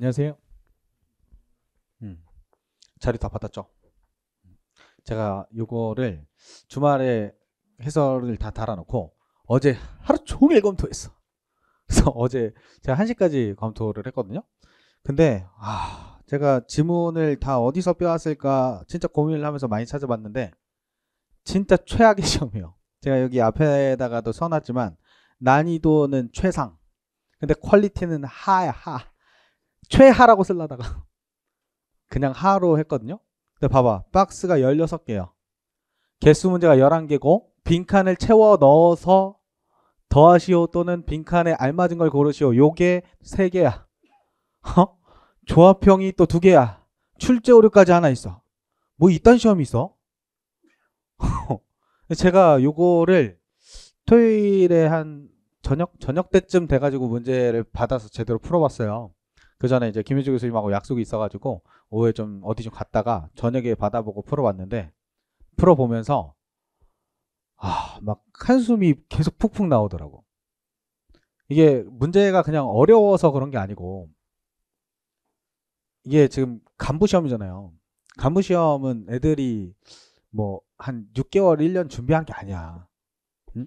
안녕하세요. 음, 자료 다 받았죠? 제가 요거를 주말에 해설을 다 달아놓고 어제 하루 종일 검토했어. 그래서 어제 제가 1시까지 검토를 했거든요. 근데 아 제가 지문을 다 어디서 빼왔을까 진짜 고민을 하면서 많이 찾아봤는데 진짜 최악의 시험이에요. 제가 여기 앞에다가도 써놨지만 난이도는 최상 근데 퀄리티는 하야 하 최하라고 쓸라다가 그냥 하로 했거든요. 근데 봐봐. 박스가 16개야. 개수 문제가 11개고 빈칸을 채워 넣어서 더하시오 또는 빈칸에 알맞은 걸 고르시오. 요게 3개야. 어? 조합형이 또 2개야. 출제 오류까지 하나 있어. 뭐 이딴 시험이 있어? 제가 요거를 토요일에 한 저녁 저녁 때쯤 돼가지고 문제를 받아서 제대로 풀어봤어요. 그 전에 이제 김현주 교수님하고 약속이 있어가지고 오후에 좀 어디 좀 갔다가 저녁에 받아보고 풀어봤는데 풀어보면서 아 막 한숨이 계속 푹푹 나오더라고 이게 문제가 그냥 어려워서 그런 게 아니고 이게 지금 간부 시험이잖아요 간부 시험은 애들이 뭐 한 6개월 1년 준비한 게 아니야 응?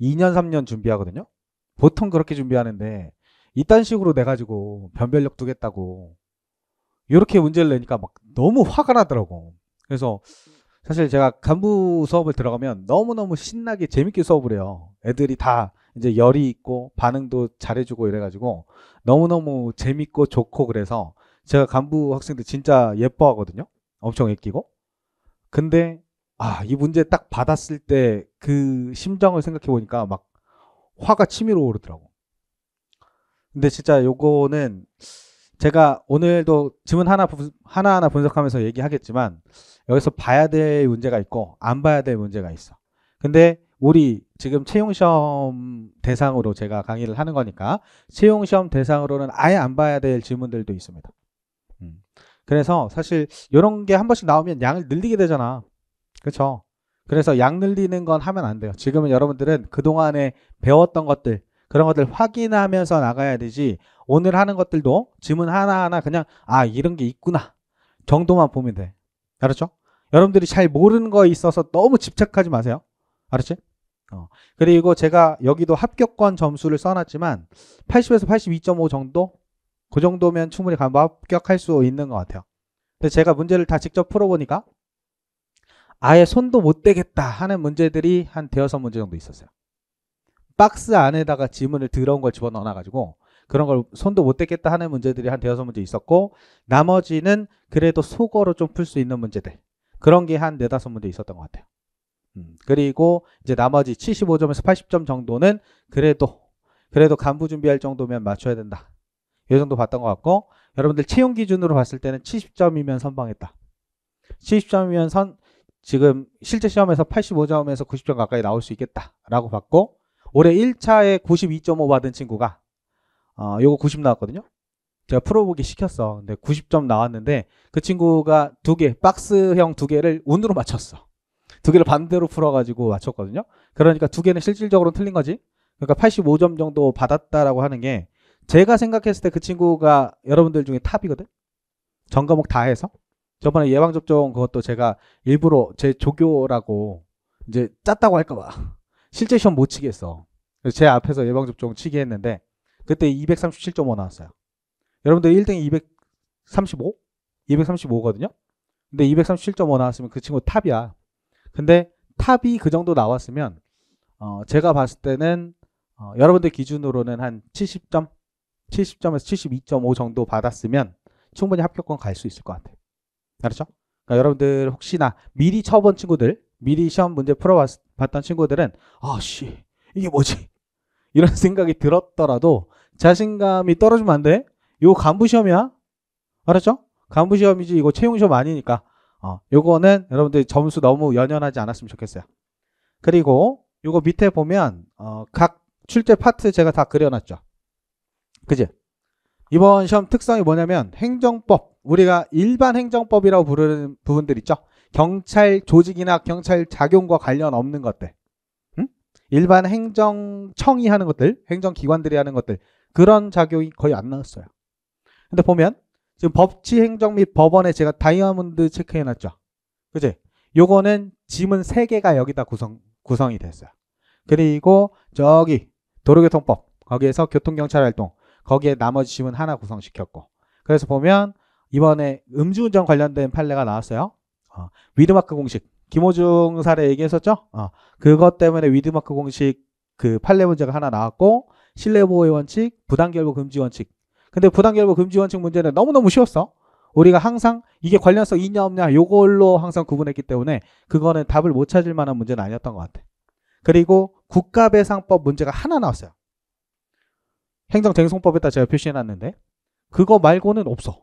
2년 3년 준비하거든요 보통 그렇게 준비하는데 이딴 식으로 내 가지고 변별력 두겠다고 이렇게 문제를 내니까 막 너무 화가 나더라고. 그래서 사실 제가 간부 수업을 들어가면 너무너무 신나게 재밌게 수업을 해요. 애들이 다 이제 열이 있고 반응도 잘해주고 이래가지고 너무너무 재밌고 좋고 그래서 제가 간부 학생들 진짜 예뻐하거든요. 엄청 애끼고. 근데 아, 이 문제 딱 받았을 때 그 심정을 생각해 보니까 막 화가 치밀어 오르더라고. 근데 진짜 요거는 제가 오늘도 질문 하나 하나하나 분석하면서 얘기하겠지만 여기서 봐야 될 문제가 있고 안 봐야 될 문제가 있어. 근데 우리 지금 채용 시험 대상으로 제가 강의를 하는 거니까 채용 시험 대상으로는 아예 안 봐야 될 질문들도 있습니다. 음. 그래서 사실 이런 게 한 번씩 나오면 양을 늘리게 되잖아. 그렇죠? 그래서 양 늘리는 건 하면 안 돼요. 지금은 여러분들은 그동안에 배웠던 것들 그런 것들 확인하면서 나가야 되지 오늘 하는 것들도 지문 하나하나 그냥 아 이런 게 있구나 정도만 보면 돼 알았죠? 여러분들이 잘 모르는 거에 있어서 너무 집착하지 마세요 알았지? 어. 그리고 제가 여기도 합격권 점수를 써놨지만 80에서 82.5 정도? 그 정도면 충분히 합격할 수 있는 것 같아요 근데 제가 문제를 다 직접 풀어보니까 아예 손도 못 대겠다 하는 문제들이 한 대여섯 문제 정도 있었어요 박스 안에다가 지문을 들어온 걸 집어넣어놔가지고 그런 걸 손도 못 댔겠다 하는 문제들이 한 대여섯 문제 있었고 나머지는 그래도 속어로 좀 풀 수 있는 문제들 그런 게 한 네다섯 문제 있었던 것 같아요. 음, 그리고 이제 나머지 75점에서 80점 정도는 그래도 그래도 간부 준비할 정도면 맞춰야 된다. 이 정도 봤던 것 같고 여러분들 채용 기준으로 봤을 때는 70점이면 선방했다. 70점이면 선 지금 실제 시험에서 85점에서 90점 가까이 나올 수 있겠다라고 봤고 올해 1차에 92.5 받은 친구가 어, 요거 90 나왔거든요. 제가 풀어보기 시켰어. 근데 90점 나왔는데 그 친구가 두 개, 박스형 두 개를 운으로 맞췄어. 두 개를 반대로 풀어가지고 맞췄거든요. 그러니까 두 개는 실질적으로 틀린 거지. 그러니까 85점 정도 받았다라고 하는 게 제가 생각했을 때 그 친구가 여러분들 중에 탑이거든. 전 과목 다 해서. 저번에 예방접종 그것도 제가 일부러 제 조교라고 이제 짰다고 할까봐 실제 시험 못 치겠어. 제 앞에서 예방접종 치기 했는데 그때 237.5 나왔어요. 여러분들 1등이 235? 235거든요. 근데 237.5 나왔으면 그 친구 탑이야. 근데 탑이 그 정도 나왔으면 어 제가 봤을 때는 어 여러분들 기준으로는 한 70점? 70점에서 72.5 정도 받았으면 충분히 합격권 갈 수 있을 것 같아요. 알았죠? 그러니까 여러분들 혹시나 미리 쳐본 친구들 미리 시험 문제 풀어봤을 봤던 친구들은 아씨 이게 뭐지 이런 생각이 들었더라도 자신감이 떨어지면 안 돼. 이거 간부 시험이야. 알았죠? 간부 시험이지 이거 채용 시험 아니니까. 어, 요거는 여러분들 점수 너무 연연하지 않았으면 좋겠어요. 그리고 이거 밑에 보면 어, 각 출제 파트 제가 다 그려놨죠. 그지? 이번 시험 특성이 뭐냐면 행정법 우리가 일반 행정법이라고 부르는 부분들 있죠. 경찰 조직이나 경찰 작용과 관련 없는 것들 일반 행정청이 하는 것들 행정기관들이 하는 것들 그런 작용이 거의 안 나왔어요 근데 보면 지금 법치행정 및 법원에 제가 다이아몬드 체크해놨죠 그지 요거는 지문 3개가 여기다 구성, 구성이 됐어요 그리고 저기 도로교통법 거기에서 교통경찰 활동 거기에 나머지 지문 하나 구성시켰고 그래서 보면 이번에 음주운전 관련된 판례가 나왔어요 어, 위드마크 공식 김호중 사례 얘기했었죠? 어, 그것 때문에 위드마크 공식 그 판례 문제가 하나 나왔고 신뢰보호의 원칙, 부당결부 금지 원칙. 근데 부당결부 금지 원칙 문제는 너무너무 쉬웠어. 우리가 항상 이게 관련성 있냐 없냐 요걸로 항상 구분했기 때문에 그거는 답을 못 찾을 만한 문제는 아니었던 것 같아. 그리고 국가배상법 문제가 하나 나왔어요. 행정쟁송법에다 제가 표시해놨는데 그거 말고는 없어.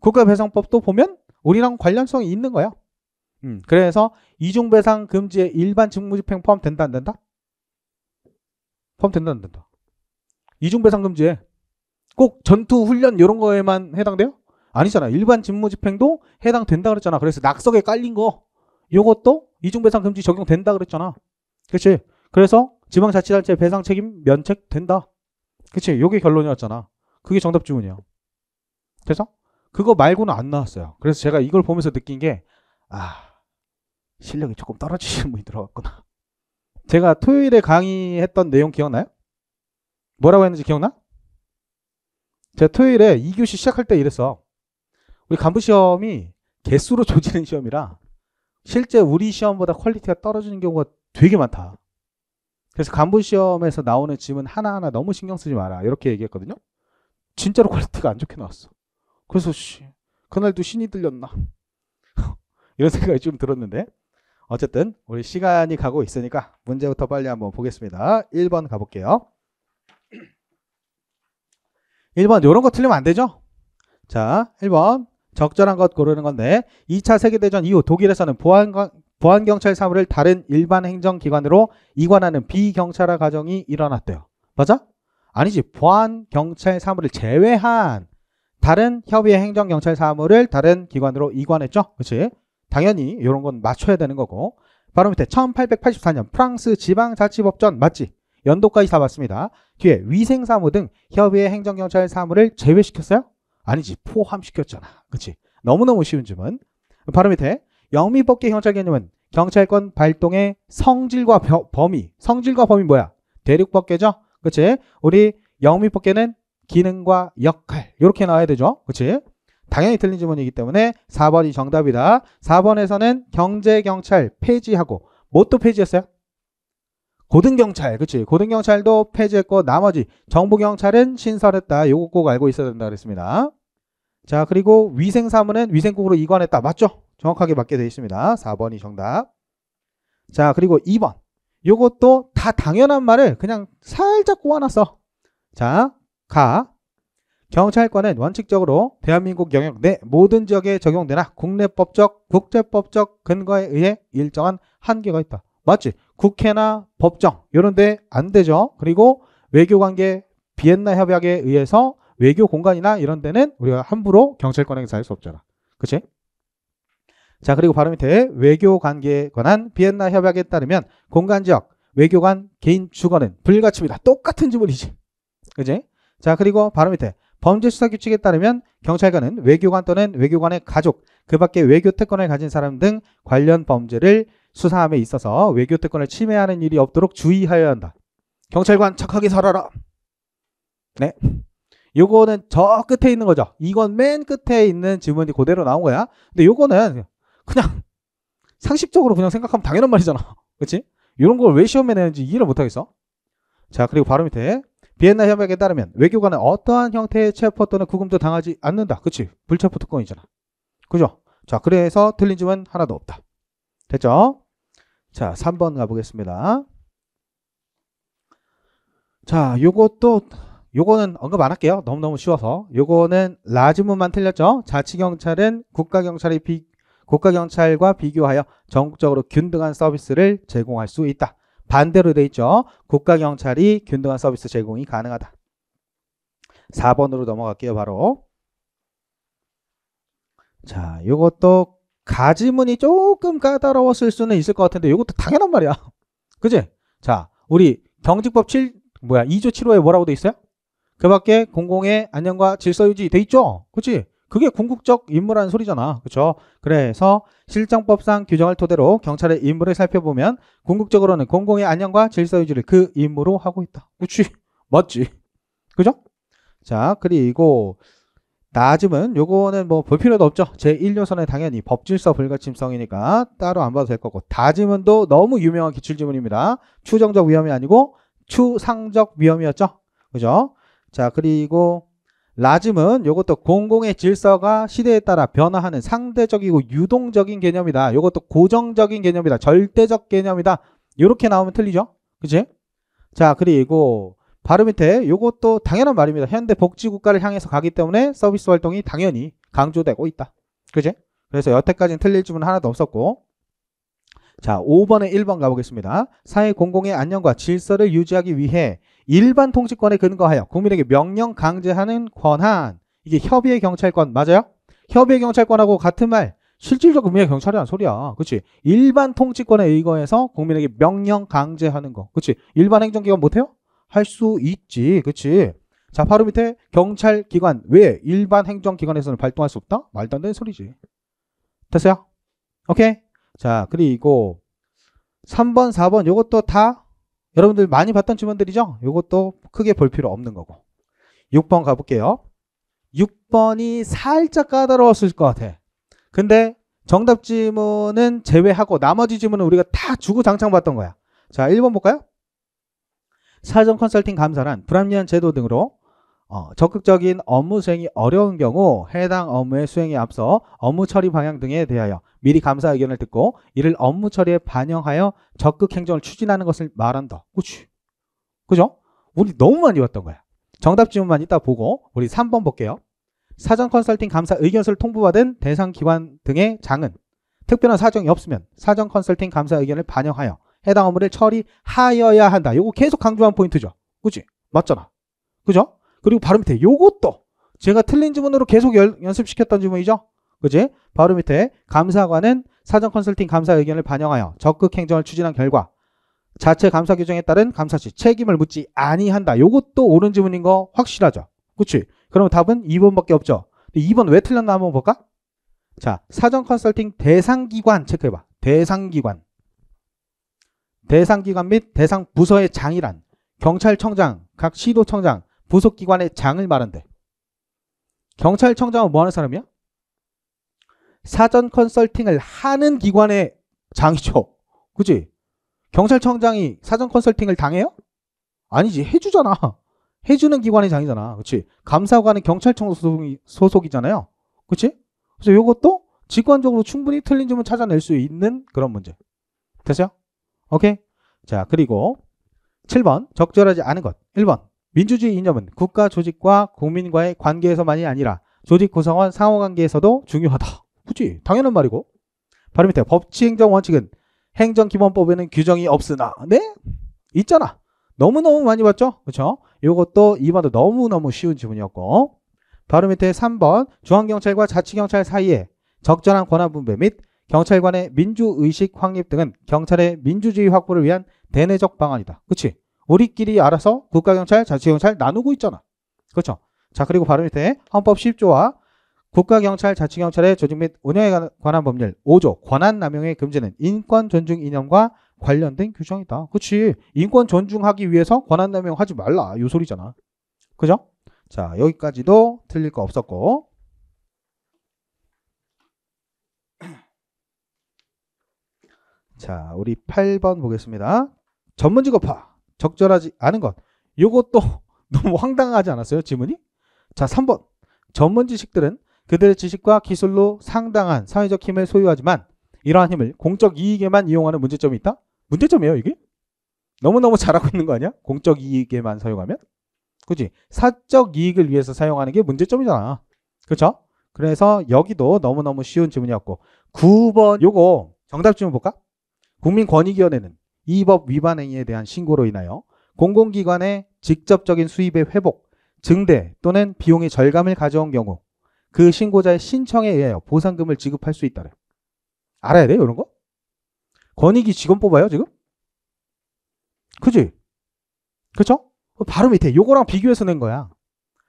국가배상법도 보면 우리랑 관련성이 있는 거야. 음, 그래서 이중배상 금지에 일반 직무집행 포함된다 안 된다? 포함된다 안 된다? 이중배상 금지에 꼭 전투 훈련 이런 거에만 해당돼요? 아니잖아. 일반 직무집행도 해당된다 그랬잖아. 그래서 낙석에 깔린 거 요것도 이중배상 금지 적용된다 그랬잖아. 그치 그래서 지방자치단체 배상 책임 면책 된다. 그치? 요게 결론이었잖아. 그게 정답 주문이야. 됐어? 그거 말고는 안 나왔어요. 그래서 제가 이걸 보면서 느낀 게, 아, 실력이 조금 떨어지시는 분이 들어왔구나. 제가 토요일에 강의했던 내용 기억나요? 뭐라고 했는지 기억나? 제가 토요일에 2교시 시작할 때 이랬어. 우리 간부 시험이 개수로 조지는 시험이라 실제 우리 시험보다 퀄리티가 떨어지는 경우가 되게 많다. 그래서 간부 시험에서 나오는 짐은 하나하나 너무 신경 쓰지 마라. 이렇게 얘기했거든요. 진짜로 퀄리티가 안 좋게 나왔어. 그래서 씨, 그날도 신이 들렸나 이런 생각이 좀 들었는데 어쨌든 우리 시간이 가고 있으니까 문제부터 빨리 한번 보겠습니다. 1번 가볼게요. 1번 이런 거 틀리면 안 되죠? 자 1번 적절한 것 고르는 건데 2차 세계대전 이후 독일에서는 보안 보안경찰 사무를 다른 일반 행정기관으로 이관하는 비경찰화 과정이 일어났대요. 맞아? 아니지 보안경찰 사무를 제외한 다른 협의회 행정경찰 사무를 다른 기관으로 이관했죠. 그렇지? 당연히 이런 건 맞춰야 되는 거고 바로 밑에 1884년 프랑스 지방자치법전 맞지? 연도까지 다 봤습니다. 뒤에 위생사무 등 협의회 행정경찰 사무를 제외시켰어요? 아니지 포함시켰잖아. 그치? 너무너무 쉬운 질문. 바로 밑에 영미법계 경찰 개념은 경찰권 발동의 성질과 범위 성질과 범위 뭐야? 대륙법계죠? 그치? 우리 영미법계는 기능과 역할 이렇게 나와야 되죠. 그치 당연히 틀린 질문이기 때문에 4번이 정답이다. 4번에서는 경제경찰 폐지하고 뭣도 폐지했어요? 고등경찰 그치 고등경찰도 폐지했고 나머지 정부경찰은 신설했다. 요거 꼭 알고 있어야 된다 그랬습니다. 자 그리고 위생사무는 위생국으로 이관했다. 맞죠? 정확하게 맞게 되어 있습니다. 4번이 정답. 자 그리고 2번 요것도 다 당연한 말을 그냥 살짝 꼬아놨어. 자가 경찰권은 원칙적으로 대한민국 영역 내 모든 지역에 적용되나 국내법적, 국제법적 근거에 의해 일정한 한계가 있다. 맞지? 국회나 법정 이런 데 안 되죠. 그리고 외교관계 비엔나 협약에 의해서 외교 공간이나 이런 데는 우리가 함부로 경찰권 행사할 수 없잖아. 그치? 자 그리고 바로 밑에 외교관계에 관한 비엔나 협약에 따르면 공간지역, 외교관, 개인 주거는 불가침이다. 똑같은 지문이지. 그치? 자 그리고 바로 밑에 범죄수사 규칙에 따르면 경찰관은 외교관 또는 외교관의 가족 그 밖에 외교 특권을 가진 사람 등 관련 범죄를 수사함에 있어서 외교 특권을 침해하는 일이 없도록 주의하여야 한다. 경찰관 착하게 살아라. 네. 요거는 저 끝에 있는 거죠. 이건 맨 끝에 있는 질문이 그대로 나온 거야. 근데 요거는 그냥 상식적으로 그냥 생각하면 당연한 말이잖아. 그치? 이런 걸 왜 시험에 내는지 이해를 못하겠어. 자, 그리고 바로 밑에 비엔나 협약에 따르면 외교관은 어떠한 형태의 체포 또는 구금도 당하지 않는다. 그치? 불체포 특권이잖아. 그죠? 자, 그래서 틀린 점은 하나도 없다. 됐죠? 자, 3번 가보겠습니다. 자, 요것도 요거는 언급 안 할게요. 너무너무 쉬워서. 요거는 라지문만 틀렸죠? 자치경찰은 국가경찰이 비, 국가경찰과 비교하여 전국적으로 균등한 서비스를 제공할 수 있다. 반대로 돼 있죠. 국가 경찰이 균등한 서비스 제공이 가능하다. 4번으로 넘어갈게요. 바로 자, 이것도 가지문이 조금 까다로웠을 수는 있을 것 같은데 이것도 당연한 말이야. 그지? 자, 우리 경직법 7 뭐야 2조 7호에 뭐라고 돼 있어요? 그 밖에 공공의 안녕과 질서 유지 돼 있죠? 그치? 그게 궁극적 임무라는 소리잖아. 그렇죠? 그래서 실정법상 규정을 토대로 경찰의 임무를 살펴보면 궁극적으로는 공공의 안녕과 질서 유지를 그 임무로 하고 있다. 그렇지? 맞지? 그죠? 자, 그리고 나음은 요거는 뭐 볼 필요도 없죠. 제1요선에 당연히 법질서 불가침성이니까 따로 안 봐도 될 거고 다짐은 도 너무 유명한 기출지문입니다. 추정적 위험이 아니고 추상적 위험이었죠. 그죠? 자 그리고 라즘은 이것도 공공의 질서가 시대에 따라 변화하는 상대적이고 유동적인 개념이다. 이것도 고정적인 개념이다. 절대적 개념이다. 이렇게 나오면 틀리죠? 그치? 자 그리고 바로 밑에 이것도 당연한 말입니다. 현대 복지국가를 향해서 가기 때문에 서비스 활동이 당연히 강조되고 있다. 그치? 그래서 여태까지는 틀릴 질문 하나도 없었고 자 5번에 1번 가보겠습니다. 사회 공공의 안녕과 질서를 유지하기 위해 일반 통치권에 근거하여 국민에게 명령 강제하는 권한 이게 협의의 경찰권 맞아요? 협의의 경찰권하고 같은 말 실질적 의미의 경찰이란 소리야 그치 일반 통치권에 의거해서 국민에게 명령 강제하는 거 그치 일반 행정기관 못해요? 할 수 있지 그치 자 바로 밑에 경찰기관 외 일반 행정기관에서는 발동할 수 없다? 말도 안 되는 소리지 됐어요? 오케이 자 그리고 3번 4번 요것도다 여러분들 많이 봤던 지문들이죠? 요것도 크게 볼 필요 없는 거고 6번 가볼게요 6번이 살짝 까다로웠을 것 같아 근데 정답 지문은 제외하고 나머지 지문은 우리가 다 주구장창 봤던 거야 자 1번 볼까요? 사전 컨설팅 감사란 불합리한 제도 등으로 어, 적극적인 업무 수행이 어려운 경우 해당 업무의 수행에 앞서 업무 처리 방향 등에 대하여 미리 감사 의견을 듣고 이를 업무 처리에 반영하여 적극 행정을 추진하는 것을 말한다. 그치? 그죠? 우리 너무 많이 왔던 거야. 정답 지문만 이따 보고 우리 3번 볼게요. 사전 컨설팅 감사 의견서를 통보받은 대상 기관 등의 장은 특별한 사정이 없으면 사전 컨설팅 감사 의견을 반영하여 해당 업무를 처리하여야 한다. 이거 계속 강조한 포인트죠. 그치? 맞잖아. 그죠? 그리고 바로 밑에 요것도 제가 틀린 지문으로 계속 연, 연습시켰던 지문이죠. 그지? 바로 밑에 감사관은 사전 컨설팅 감사 의견을 반영하여 적극 행정을 추진한 결과 자체 감사 규정에 따른 감사 시 책임을 묻지 아니한다. 요것도 옳은 지문인 거 확실하죠. 그치? 그러면 답은 2번밖에 없죠. 2번 왜 틀렸나 한번 볼까? 자, 사전 컨설팅 대상기관 체크해봐. 대상기관. 대상기관 및 대상 부서의 장이란 경찰청장, 각 시도청장, 보속기관의 장을 말한대. 경찰청장은 뭐 하는 사람이야? 사전 컨설팅을 하는 기관의 장이죠. 그치 경찰청장이 사전 컨설팅을 당해요? 아니지. 해주잖아. 해주는 기관의 장이잖아. 그치? 감사관은 경찰청 소속이, 잖아요 그치? 그래서 이것도 직관적으로 충분히 틀린 점을 찾아낼 수 있는 그런 문제. 됐어요? 오케이? 자, 그리고 7번. 적절하지 않은 것. 1번. 민주주의 이념은 국가 조직과 국민과의 관계에서만이 아니라 조직 구성원 상호관계에서도 중요하다. 그치? 당연한 말이고. 바로 밑에 법치행정 원칙은 행정기본법에는 규정이 없으나 네? 있잖아. 너무너무 많이 봤죠? 그렇죠? 이것도 이번도 너무너무 쉬운 질문이었고 바로 밑에 3번 중앙경찰과 자치경찰 사이에 적절한 권한분배 및 경찰관의 민주의식 확립 등은 경찰의 민주주의 확보를 위한 대내적 방안이다. 그치? 우리끼리 알아서 국가경찰, 자치경찰 나누고 있잖아. 그렇죠? 자 그리고 바로 밑에 헌법 10조와 국가경찰, 자치경찰의 조직 및 운영에 관한 법률 5조 권한남용의 금지는 인권 존중 이념과 관련된 규정이다. 그치 인권 존중하기 위해서 권한남용 하지 말라 요 소리잖아. 그죠? 자 여기까지도 틀릴 거 없었고 자 우리 8번 보겠습니다. 전문직업화 적절하지 않은 것. 이것도 너무 황당하지 않았어요? 지문이? 자, 3번. 전문 지식들은 그들의 지식과 기술로 상당한 사회적 힘을 소유하지만 이러한 힘을 공적 이익에만 이용하는 문제점이 있다? 문제점이에요, 이게? 너무너무 잘하고 있는 거 아니야? 공적 이익에만 사용하면? 그지? 사적 이익을 위해서 사용하는 게 문제점이잖아. 그쵸 그래서 여기도 너무너무 쉬운 질문이었고 9번 요거 정답 질문 볼까? 국민권익위원회는 이법 위반 행위에 대한 신고로 인하여 공공기관의 직접적인 수입의 회복, 증대 또는 비용의 절감을 가져온 경우 그 신고자의 신청에 의하여 보상금을 지급할 수 있다래요. 알아야 돼요, 이런 거? 권익위 직원 뽑아요, 지금? 그지? 그쵸? 바로 밑에 요거랑 비교해서 낸 거야.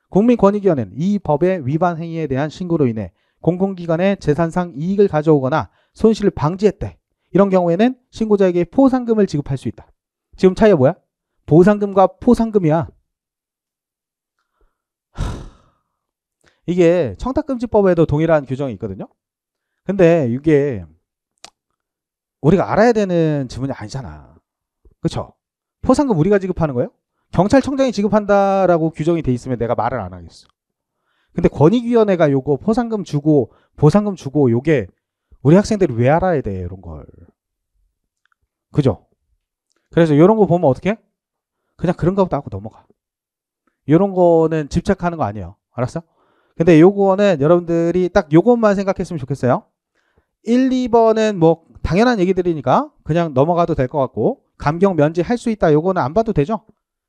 국민권익위원회는 이 법의 위반 행위에 대한 신고로 인해 공공기관의 재산상 이익을 가져오거나 손실을 방지했대. 이런 경우에는 신고자에게 포상금을 지급할 수 있다. 지금 차이가 뭐야? 보상금과 포상금이야. 이게 청탁금지법에도 동일한 규정이 있거든요. 근데 이게 우리가 알아야 되는 지문이 아니잖아. 그렇죠? 포상금 우리가 지급하는 거예요? 경찰청장이 지급한다라고 규정이 돼 있으면 내가 말을 안 하겠어. 근데 권익위원회가 요거 포상금 주고 보상금 주고 요게 우리 학생들이 왜 알아야 돼 이런 걸 그죠? 그래서 이런 거 보면 어떻게? 그냥 그런 것부터 하고 넘어가 이런 거는 집착하는 거 아니에요 알았어? 근데 요거는 여러분들이 딱 요것만 생각했으면 좋겠어요 1, 2번은 뭐 당연한 얘기들이니까 그냥 넘어가도 될 것 같고 감경 면제 할 수 있다 요거는 안 봐도 되죠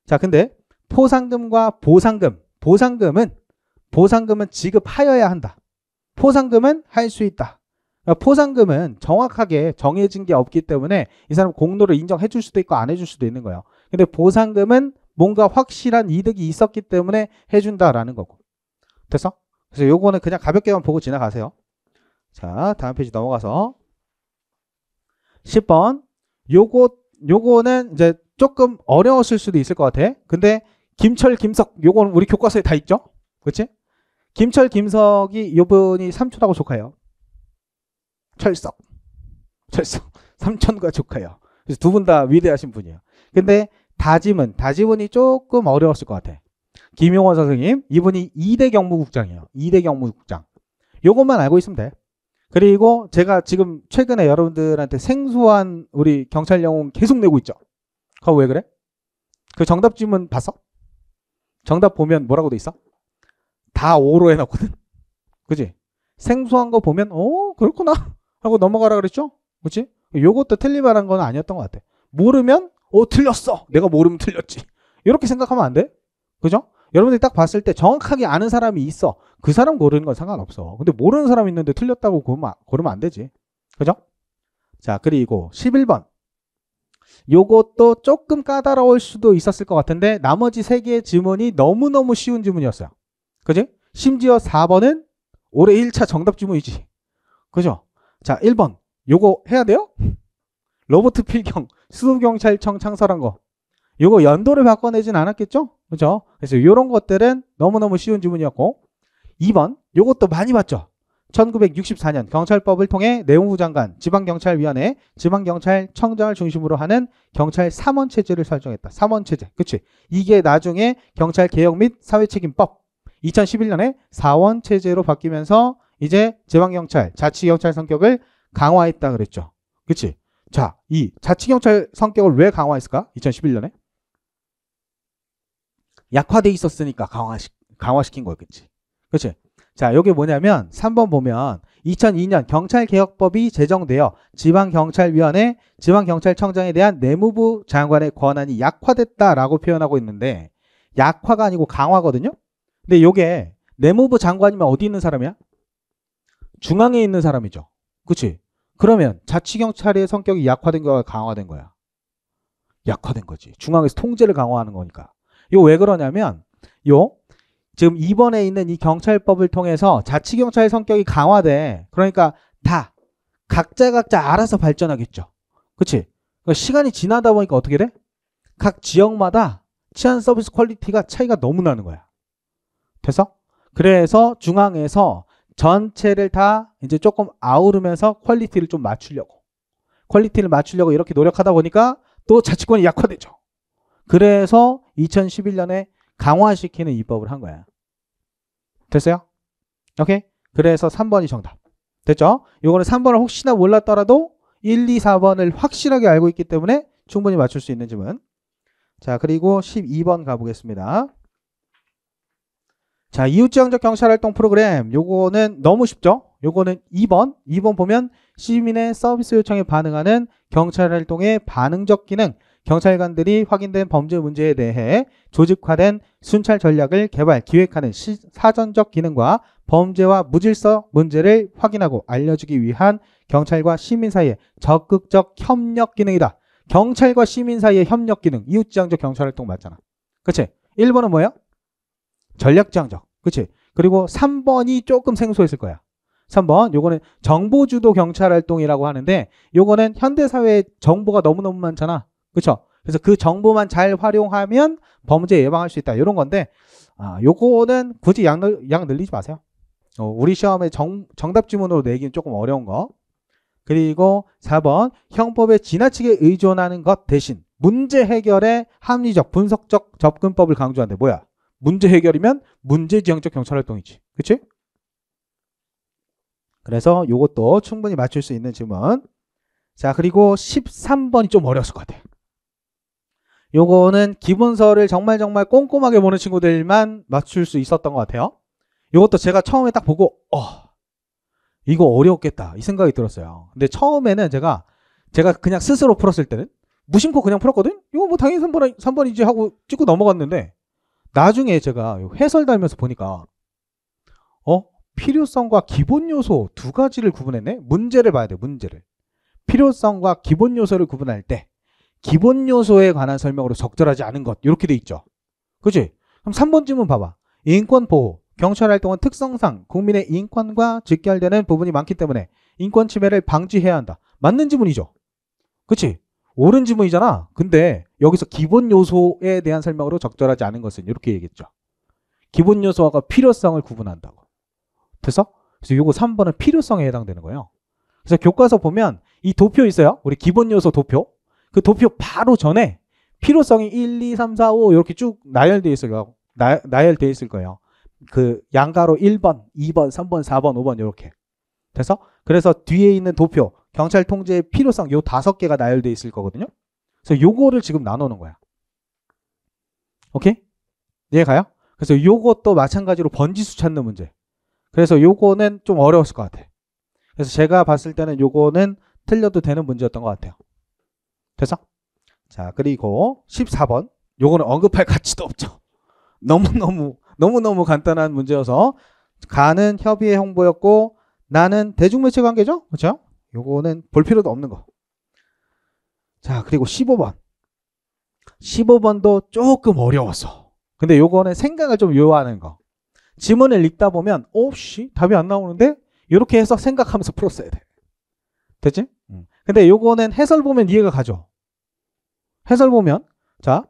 자 근데 포상금과 보상금 보상금은 보상금은 지급하여야 한다 포상금은 할 수 있다 그 포상금은 정확하게 정해진 게 없기 때문에 이 사람 공로를 인정해 줄 수도 있고 안 해줄 수도 있는 거예요. 근데 보상금은 뭔가 확실한 이득이 있었기 때문에 해준다라는 거고. 됐어? 그래서 요거는 그냥 가볍게만 보고 지나가세요. 자, 다음 페이지 넘어가서 10번. 요거 요거는 이제 조금 어려웠을 수도 있을 것 같아. 근데 김철 김석 요거는 우리 교과서에 다 있죠. 그치 김철 김석이 요분이 삼촌하고 조카예요. 철석. 철석. 삼촌과 조카요. 그래서 두 분 다 위대하신 분이에요. 근데 다짐은 다짐은이 조금 어려웠을 것 같아. 김용원 선생님 이분이 2대 경무국장이에요. 2대 경무국장. 요것만 알고 있으면 돼. 그리고 제가 지금 최근에 여러분들한테 생소한 우리 경찰 영웅 계속 내고 있죠. 그거 왜 그래? 그 정답 질문 봤어? 정답 보면 뭐라고 돼 있어? 다 5로 해놨거든. 그지? 생소한 거 보면 어 그렇구나 하고 넘어가라 그랬죠? 그렇지? 요것도 틀리 말한 건 아니었던 것 같아. 모르면 어 틀렸어. 내가 모르면 틀렸지. 이렇게 생각하면 안 돼. 그죠? 여러분들이 딱 봤을 때 정확하게 아는 사람이 있어. 그 사람 고르는 건 상관없어. 근데 모르는 사람 이 있는데 틀렸다고 고르면, 고르면 안 되지. 그죠? 자, 그리고 11번. 요것도 조금 까다로울 수도 있었을 것 같은데 나머지 세개의 지문이 너무너무 쉬운 지문이었어요. 그지? 심지어 4번은 올해 1차 정답 지문이지. 그죠? 자, 1번. 요거 해야 돼요? 로버트 필경 수도경찰청 창설한 거. 요거 연도를 바꿔내진 않았겠죠? 그죠? 그래서 요런 것들은 너무너무 쉬운 질문이었고 2번. 요것도 많이 봤죠? 1964년 경찰법을 통해 내무부 장관, 지방경찰위원회, 지방경찰청장을 중심으로 하는 경찰 삼원 체제를 설정했다. 삼원 체제. 그치? 이게 나중에 경찰개혁 및 사회책임법 2011년에 사원 체제로 바뀌면서 이제 지방경찰, 자치경찰 성격을 강화했다 그랬죠. 그치? 자, 이 자치경찰 성격을 왜 강화했을까? 2011년에? 약화돼 있었으니까 강화시, 강화시킨 거였겠지. 그치? 자, 여기 뭐냐면 3번 보면 2002년 경찰개혁법이 제정되어 지방경찰위원회, 지방경찰청장에 대한 내무부 장관의 권한이 약화됐다라고 표현하고 있는데 약화가 아니고 강화거든요? 근데 요게 내무부 장관이면 어디 있는 사람이야? 중앙에 있는 사람이죠. 그치? 그러면 자치경찰의 성격이 약화된 거야 강화된 거야? 약화된 거지. 중앙에서 통제를 강화하는 거니까. 이거 왜 그러냐면 요 지금 이번에 있는 이 경찰법을 통해서 자치경찰의 성격이 강화돼. 그러니까 다 각자 각자 알아서 발전하겠죠. 그치? 그러니까 시간이 지나다 보니까 어떻게 돼? 각 지역마다 치안 서비스 퀄리티가 차이가 너무 나는 거야. 돼서? 그래서 중앙에서 전체를 다 이제 조금 아우르면서 퀄리티를 좀 맞추려고 퀄리티를 맞추려고 이렇게 노력하다 보니까 또 자치권이 약화되죠. 그래서 2011년에 강화시키는 입법을 한 거야. 됐어요? 오케이? 그래서 3번이 정답. 됐죠? 이거는 3번을 혹시나 몰랐더라도 1, 2, 4번을 확실하게 알고 있기 때문에 충분히 맞출 수 있는 질문. 자, 그리고 12번 가보겠습니다. 자, 이웃지향적 경찰활동 프로그램 요거는 너무 쉽죠? 요거는 2번 2번 보면 시민의 서비스 요청에 반응하는 경찰활동의 반응적 기능 경찰관들이 확인된 범죄 문제에 대해 조직화된 순찰 전략을 개발, 기획하는 시, 사전적 기능과 범죄와 무질서 문제를 확인하고 알려주기 위한 경찰과 시민 사이의 적극적 협력 기능이다. 경찰과 시민 사이의 협력 기능, 이웃지향적 경찰활동 맞잖아. 그치? 1번은 뭐예요? 전략장적. 그치? 그리고 3번이 조금 생소했을 거야. 3번 요거는 정보주도 경찰활동이라고 하는데 요거는 현대사회에 정보가 너무너무 많잖아. 그쵸? 그래서 그 정보만 잘 활용하면 범죄 예방할 수 있다. 요런 건데 아, 요거는 굳이 양, 양 늘리지 마세요. 어, 우리 시험에 정, 정답 지문으로 내기는 조금 어려운 거. 그리고 4번 형법에 지나치게 의존하는 것 대신 문제 해결에 합리적 분석적 접근법을 강조한대. 뭐야? 문제 해결이면 문제 지향적 경찰 활동이지. 그치? 그래서 이것도 충분히 맞출 수 있는 질문. 자, 그리고 13번이 좀 어려웠을 것 같아. 요거는 기본서를 정말 정말 꼼꼼하게 보는 친구들만 맞출 수 있었던 것 같아요. 요것도 제가 처음에 딱 보고, 어, 이거 어려웠겠다. 이 생각이 들었어요. 근데 처음에는 제가, 제가 그냥 스스로 풀었을 때는 무심코 그냥 풀었거든? 이거 뭐 당연히 3번, 3번이지 하고 찍고 넘어갔는데, 나중에 제가 해설 달면서 보니까 어 필요성과 기본 요소 두 가지를 구분했네. 문제를 봐야 돼. 문제를. 필요성과 기본 요소를 구분할 때 기본 요소에 관한 설명으로 적절하지 않은 것 이렇게 돼 있죠. 그치 그럼 3번 질문 봐봐. 인권 보호, 경찰 활동은 특성상 국민의 인권과 직결되는 부분이 많기 때문에 인권 침해를 방지해야 한다. 맞는 지문이죠. 그치? 옳은 지문이잖아. 근데 여기서 기본 요소에 대한 설명으로 적절하지 않은 것은 이렇게 얘기했죠. 기본 요소와 필요성을 구분한다고. 됐어? 그래서 요거 3번은 필요성에 해당되는 거예요. 그래서 교과서 보면 이 도표 있어요. 우리 기본 요소 도표. 그 도표 바로 전에 필요성이 1, 2, 3, 4, 5 이렇게 쭉나열되어 있을 거고 나열되어 있을 거예요. 그 양가로 1번, 2번, 3번, 4번, 5번 이렇게. 돼서 그래서 뒤에 있는 도표 경찰 통제의 필요성 요 다섯 개가 나열돼 있을 거거든요. 그래서 요거를 지금 나누는 거야. 오케이? 이해 가요? 그래서 요것도 마찬가지로 번지수 찾는 문제. 그래서 요거는 좀 어려웠을 것 같아. 그래서 제가 봤을 때는 요거는 틀려도 되는 문제였던 것 같아요. 됐어? 자, 그리고 14번. 요거는 언급할 가치도 없죠. 너무너무, 너무너무 간단한 문제여서, 가는 협의의 홍보였고, 나는 대중매체 관계죠? 그렇죠 요거는 볼 필요도 없는 거. 자, 그리고 15번. 15번도 조금 어려웠어. 근데 요거는 생각을 좀 요하는 거. 지문을 읽다 보면 오씨 답이 안 나오는데 이렇게 해서 생각하면서 풀었어야 돼. 됐지? 음. 근데 요거는 해설 보면 이해가 가죠. 해설 보면 자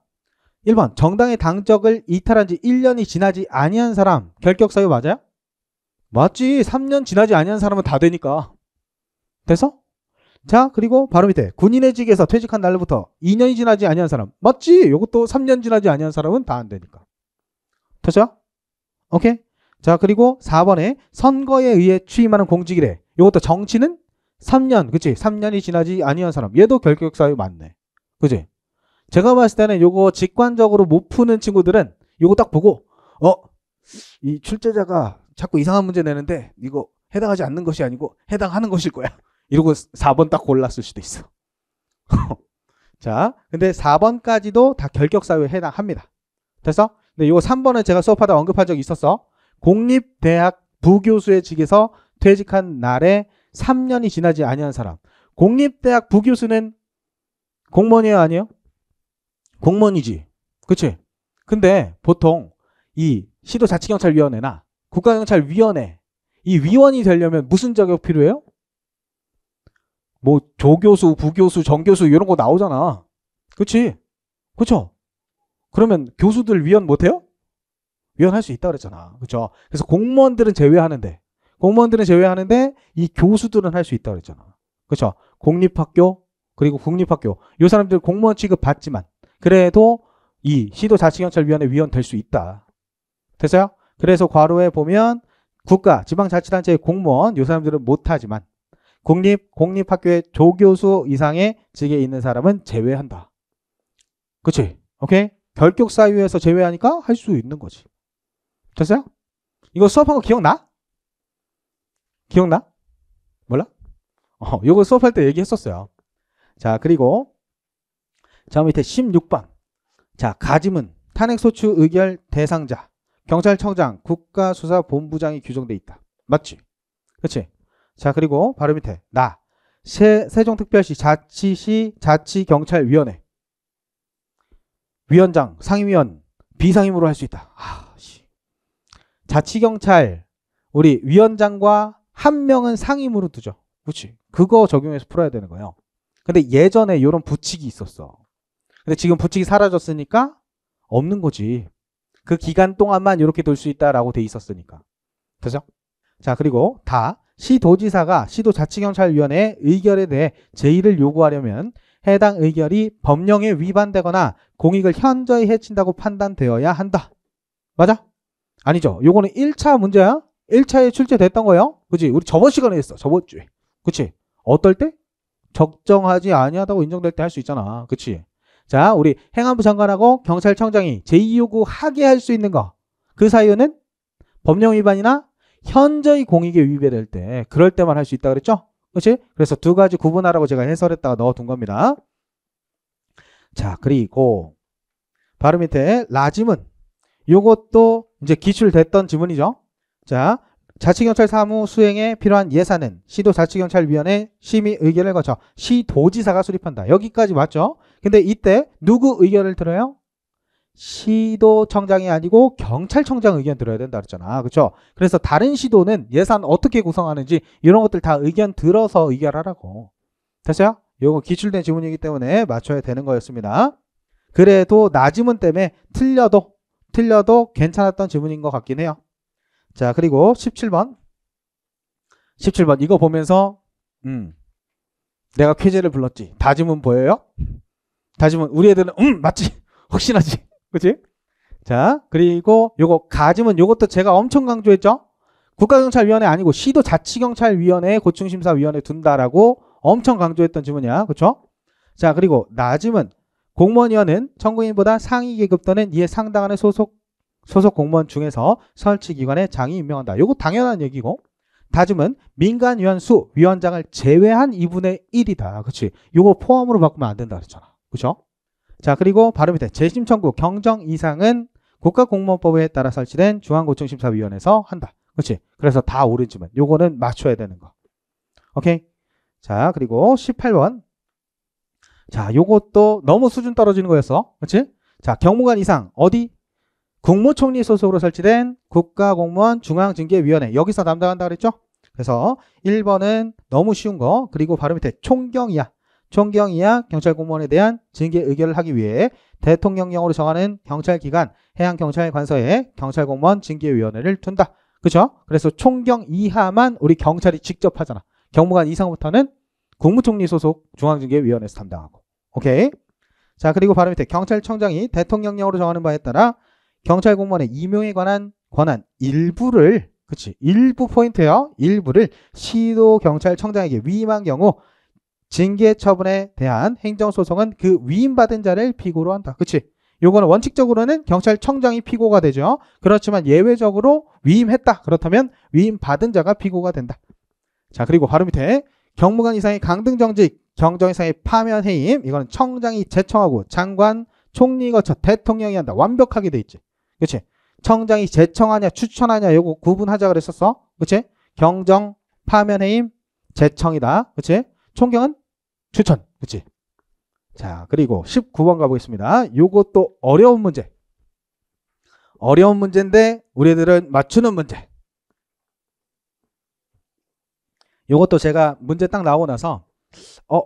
1번 정당의 당적을 이탈한 지 1년이 지나지 아니한 사람 결격사유 맞아요? 맞지 3년 지나지 아니한 사람은 다 되니까 됐어? 자 그리고 바로 밑에 군인의 직에서 퇴직한 날로부터 2년이 지나지 아니한 사람 맞지? 이것도 3년 지나지 아니한 사람은 다 안 되니까 됐죠? 오케이? 자 그리고 4번에 선거에 의해 취임하는 공직이래 이것도 정치는 3년 그치? 3년이 지나지 아니한 사람 얘도 결격사유 맞네 그치 제가 봤을 때는 요거 직관적으로 못 푸는 친구들은 요거 딱 보고 어? 이 출제자가 자꾸 이상한 문제 내는데 이거 해당하지 않는 것이 아니고 해당하는 것일 거야 이러고 4번 딱 골랐을 수도 있어. 자, 근데 4번까지도 다 결격사유에 해당합니다. 됐어? 근데 이거 3번은 제가 수업하다 언급한 적이 있었어. 공립대학 부교수의 직에서 퇴직한 날에 3년이 지나지 아니한 사람. 공립대학 부교수는 공무원이에요, 아니에요? 공무원이지. 그치? 근데 보통 이 시도자치경찰위원회나 국가경찰위원회 이 위원이 되려면 무슨 자격 필요해요? 뭐 조교수, 부교수, 정교수 이런 거 나오잖아. 그치그쵸 그러면 교수들 위원 못 해요? 위원 할 수 있다 그랬잖아. 그쵸 그래서 공무원들은 제외하는데 공무원들은 제외하는데 이 교수들은 할 수 있다 그랬잖아. 그쵸 공립학교 그리고 국립학교 요 사람들 공무원 취급 받지만 그래도 이 시도 자치경찰위원회 위원 될 수 있다. 됐어요? 그래서 과로에 보면 국가 지방자치단체의 공무원 요 사람들은 못하지만 국립공립학교의 조교수 이상의 직에 있는 사람은 제외한다. 그치? 오케이? 결격 사유에서 제외하니까 할 수 있는 거지. 됐어요? 이거 수업한 거 기억나? 기억나? 몰라? 어, 이거 수업할 때 얘기했었어요. 자, 그리고 자 밑에 16번. 자, 가짐은 탄핵소추 의결 대상자, 경찰청장, 국가수사본부장이 규정돼 있다. 맞지? 그렇지? 자 그리고 바로 밑에 나 세, 세종특별시 자치시 자치경찰위원회 위원장 상임위원 비상임으로 할 수 있다. 아, 씨. 자치경찰 우리 위원장과 한 명은 상임으로 두죠. 그렇 그거 적용해서 풀어야 되는 거예요. 근데 예전에 이런 부칙이 있었어. 근데 지금 부칙이 사라졌으니까 없는 거지. 그 기간 동안만 이렇게 돌 수 있다라고 돼 있었으니까. 그죠? 자, 그리고 다 시도지사가 시도자치경찰위원회의 의결에 대해 제의를 요구하려면 해당 의결이 법령에 위반되거나 공익을 현저히 해친다고 판단되어야 한다. 맞아? 아니죠. 요거는 1차 문제야. 1차에 출제됐던 거예요. 그치 우리 저번 시간에 했어. 저번 주에. 그치? 어떨 때? 적정하지 아니하다고 인정될 때 할 수 있잖아. 그치? 자, 우리 행안부 장관하고 경찰청장이 제의 요구하게 할 수 있는 거. 그 사유는 법령 위반이나 현재의 공익에 위배될 때 그럴 때만 할 수 있다 그랬죠? 그렇지? 그래서 두 가지 구분하라고 제가 해설했다가 넣어둔 겁니다. 자 그리고 바로 밑에 라짐은 요것도 이제 기출됐던 지문이죠. 자 자치경찰 사무 수행에 필요한 예산은 시도 자치경찰위원회 심의 의견을 거쳐 시도지사가 수립한다. 여기까지 왔죠? 근데 이때 누구 의견을 들어요? 시도청장이 아니고 경찰청장 의견 들어야 된다 그랬잖아. 그렇죠? 그래서 다른 시도는 예산 어떻게 구성하는지 이런 것들 다 의견 들어서 의결하라고. 됐어요? 이거 기출된 지문이기 때문에 맞춰야 되는 거였습니다. 그래도 나지문 때문에 틀려도 틀려도 괜찮았던 지문인 것 같긴 해요. 자, 그리고 17번. 17번 이거 보면서 음. 내가 쾌제를 불렀지. 다지문 보여요? 다지문 우리 애들은 음, 맞지. 혹시나지. 그치? 자, 그리고 요거 가짐은 요것도 제가 엄청 강조했죠? 국가경찰위원회 아니고 시도 자치경찰위원회 고충심사위원회 둔다라고 엄청 강조했던 지문이야. 그쵸? 자, 그리고 낮짐은 공무원위원은 청구인보다 상위 계급 또는 이에 상당하는 소속 소속 공무원 중에서 설치기관의 장이 임명한다. 요거 당연한 얘기고. 다짐은 민간위원 수 위원장을 제외한 2분의 1이다. 그치? 요거 포함으로 바꾸면 안 된다 그랬잖아. 그쵸? 자 그리고 바로 밑에 재심 청구 경정 이상은 국가공무원법에 따라 설치된 중앙고청심사위원회에서 한다. 그렇지. 그래서 다 옳은 지문. 요거는 맞춰야 되는 거. 오케이. 자 그리고 18번. 자 요것도 너무 수준 떨어지는 거였어. 그렇지? 자 경무관 이상 어디? 국무총리 소속으로 설치된 국가공무원 중앙징계위원회 여기서 담당한다 그랬죠? 그래서 1번은 너무 쉬운 거 그리고 바로 밑에 총경이야. 총경 이하 경찰 공무원에 대한 징계 의결을 하기 위해 대통령령으로 정하는 경찰기관 해양경찰관서에 경찰 공무원 징계위원회를 둔다. 그렇죠? 그래서 총경 이하만 우리 경찰이 직접 하잖아. 경무관 이상부터는 국무총리 소속 중앙징계위원회에서 담당하고. 오케이? 자 그리고 바로 밑에 경찰청장이 대통령령으로 정하는 바에 따라 경찰 공무원의 임용에 관한 권한 일부를 그치 일부 포인트요 일부를 시도 경찰청장에게 위임한 경우 징계 처분에 대한 행정소송은 그 위임받은 자를 피고로 한다. 그치? 요거는 원칙적으로는 경찰청장이 피고가 되죠. 그렇지만 예외적으로 위임했다. 그렇다면 위임받은 자가 피고가 된다. 자 그리고 바로 밑에 경무관 이상의 강등정직, 경정 이상의 파면해임 이거는 청장이 제청하고 장관, 총리 거쳐 대통령이 한다. 완벽하게 돼 있지. 그치? 청장이 제청하냐 추천하냐 요거 구분하자 그랬었어. 그치? 경정, 파면해임, 제청이다. 그치? 총경은 추천. 그치? 자, 그리고 19번 가보겠습니다. 요것도 어려운 문제. 어려운 문제인데 우리들은 애 맞추는 문제. 요것도 제가 문제 딱 나오고 나서 어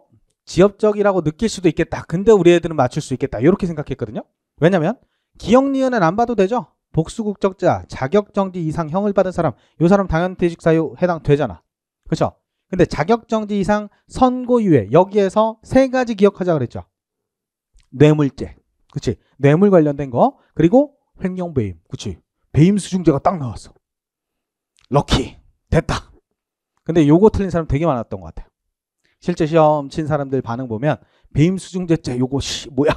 지엽적이라고 느낄 수도 있겠다. 근데 우리 애들은 맞출 수 있겠다. 이렇게 생각했거든요. 왜냐면 기억 니은은 안 봐도 되죠. 복수국적자, 자격정지 이상 형을 받은 사람 요 사람 당연퇴직사유 해당되잖아. 그렇죠? 근데 자격정지 이상 선고유예 여기에서 세 가지 기억하자 그랬죠. 뇌물죄, 그치? 뇌물 관련된 거 그리고 횡령배임, 그치? 배임수중죄가 딱 나왔어. 럭키 됐다. 근데 요거 틀린 사람 되게 많았던 것 같아요. 실제 시험 친 사람들 반응 보면 배임수중죄죄 요거 씨 뭐야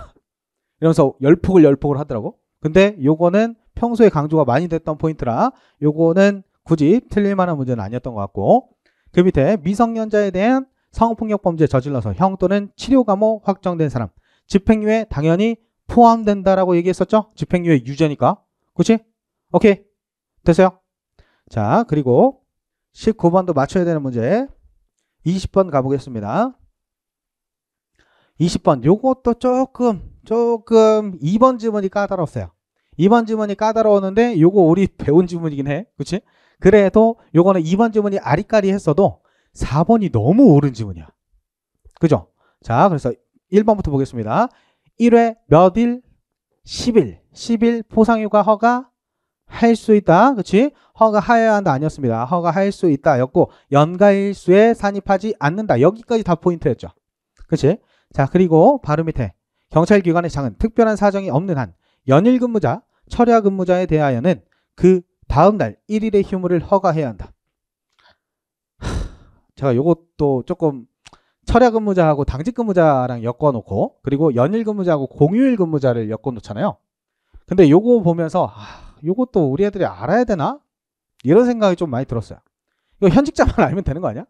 이러면서 열폭을 열폭을 하더라고. 근데 요거는 평소에 강조가 많이 됐던 포인트라 요거는 굳이 틀릴 만한 문제는 아니었던 것 같고 그 밑에 미성년자에 대한 성폭력 범죄 저질러서 형 또는 치료감호 확정된 사람 집행유예 당연히 포함된다라고 얘기했었죠? 집행유예 유죄니까. 그치 오케이. 됐어요. 자, 그리고 19번도 맞춰야 되는 문제 20번 가보겠습니다. 20번 요것도 조금 조금 2번 지문이 까다로웠어요 2번 지문이 까다로웠는데 요거 우리 배운 지문이긴 해. 그치 그래도 요거는 2번 지문이 아리까리 했어도 4번이 너무 옳은 지문이야. 그죠? 자, 그래서 1번부터 보겠습니다. 1회 몇 일? 10일. 10일 포상휴가 허가 할 수 있다. 그치? 허가하여야 한다 아니었습니다. 허가할 수 있다 였고 연가일수에 산입하지 않는다. 여기까지 다 포인트였죠. 그치? 자 그리고 바로 밑에 경찰기관의 장은 특별한 사정이 없는 한 연일 근무자, 철야 근무자에 대하여는 그 다음 날 1일의 휴무를 허가해야 한다. 제가 요것도 조금 철야 근무자하고 당직 근무자랑 엮어놓고 그리고 연일 근무자하고 공휴일 근무자를 엮어놓잖아요. 근데 요거 보면서 아, 요것도 우리 애들이 알아야 되나? 이런 생각이 좀 많이 들었어요. 이거 현직자만 알면 되는 거 아니야?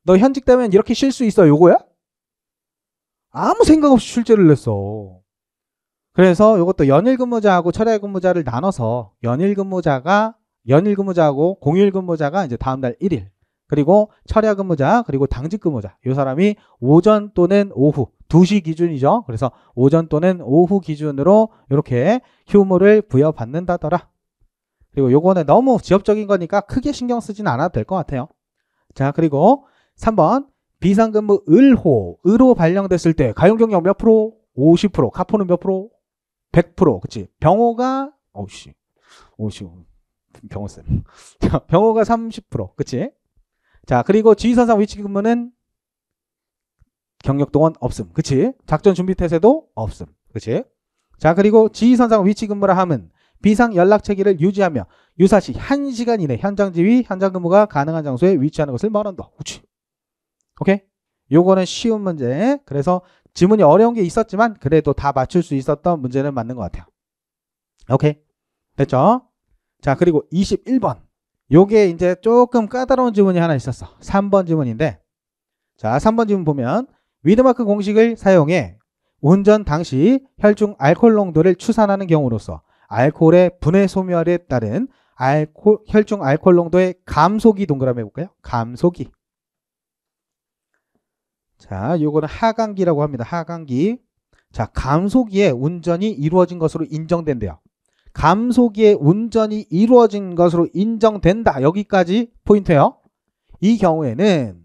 너 현직 되면 이렇게 쉴 수 있어 요거야? 아무 생각 없이 출제를 냈어. 그래서 이것도 연일 근무자하고 철야 근무자를 나눠서 연일 근무자가 연일 근무자하고 공휴일 근무자가 이제 다음 달 1일 그리고 철야 근무자 그리고 당직 근무자 이 사람이 오전 또는 오후 2시 기준이죠. 그래서 오전 또는 오후 기준으로 이렇게 휴무를 부여받는다더라. 그리고 요거는 너무 지엽적인 거니까 크게 신경 쓰진 않아도 될 것 같아요. 자 그리고 3번 비상근무 을호 을호 발령됐을 때 가용경력 몇 프로? 50%카포는몇 프로? 100% 그치 병호가 어우씨 어우씨 병호쌤 병호가 30% 그치 자 그리고 지휘선상 위치근무는 경력 동원 없음 그치 작전 준비 태세도 없음 그치 자 그리고 지휘선상 위치근무라 함은 비상 연락 체계를 유지하며 유사시 1시간 이내 현장 지휘, 현장 근무가 가능한 장소에 위치하는 것을 말한다. 그치? 오케이? 요거는 쉬운 문제. 그래서 지문이 어려운 게 있었지만 그래도 다 맞출 수 있었던 문제는 맞는 것 같아요. 오케이. 됐죠? 자, 그리고 21번. 요게 이제 조금 까다로운 지문이 하나 있었어. 3번 지문인데. 자, 3번 지문 보면 위드마크 공식을 사용해 운전 당시 혈중 알코올 농도를 추산하는 경우로서 알코올의 분해 소멸에 따른 알코, 혈중 알코올 농도의 감소기 동그라미 해볼까요? 감소기. 자, 요거는 하강기라고 합니다. 하강기. 자, 감소기에 운전이 이루어진 것으로 인정된대요. 감소기에 운전이 이루어진 것으로 인정된다. 여기까지 포인트예요. 이 경우에는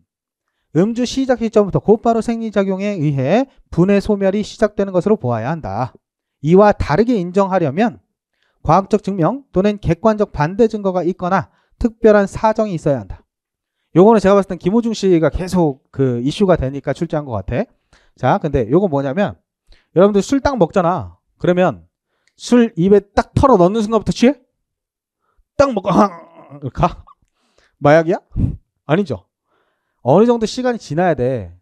음주 시작 시점부터 곧바로 생리작용에 의해 분해 소멸이 시작되는 것으로 보아야 한다. 이와 다르게 인정하려면 과학적 증명 또는 객관적 반대 증거가 있거나 특별한 사정이 있어야 한다. 요거는 제가 봤을 땐 김호중 씨가 계속 그 이슈가 되니까 출제한 것 같아. 자, 근데 요거 뭐냐면 여러분들 술 딱 먹잖아. 그러면 술 입에 딱 털어 넣는 순간부터 취해? 딱 먹고 가? 마약이야? 아니죠. 어느 정도 시간이 지나야 돼.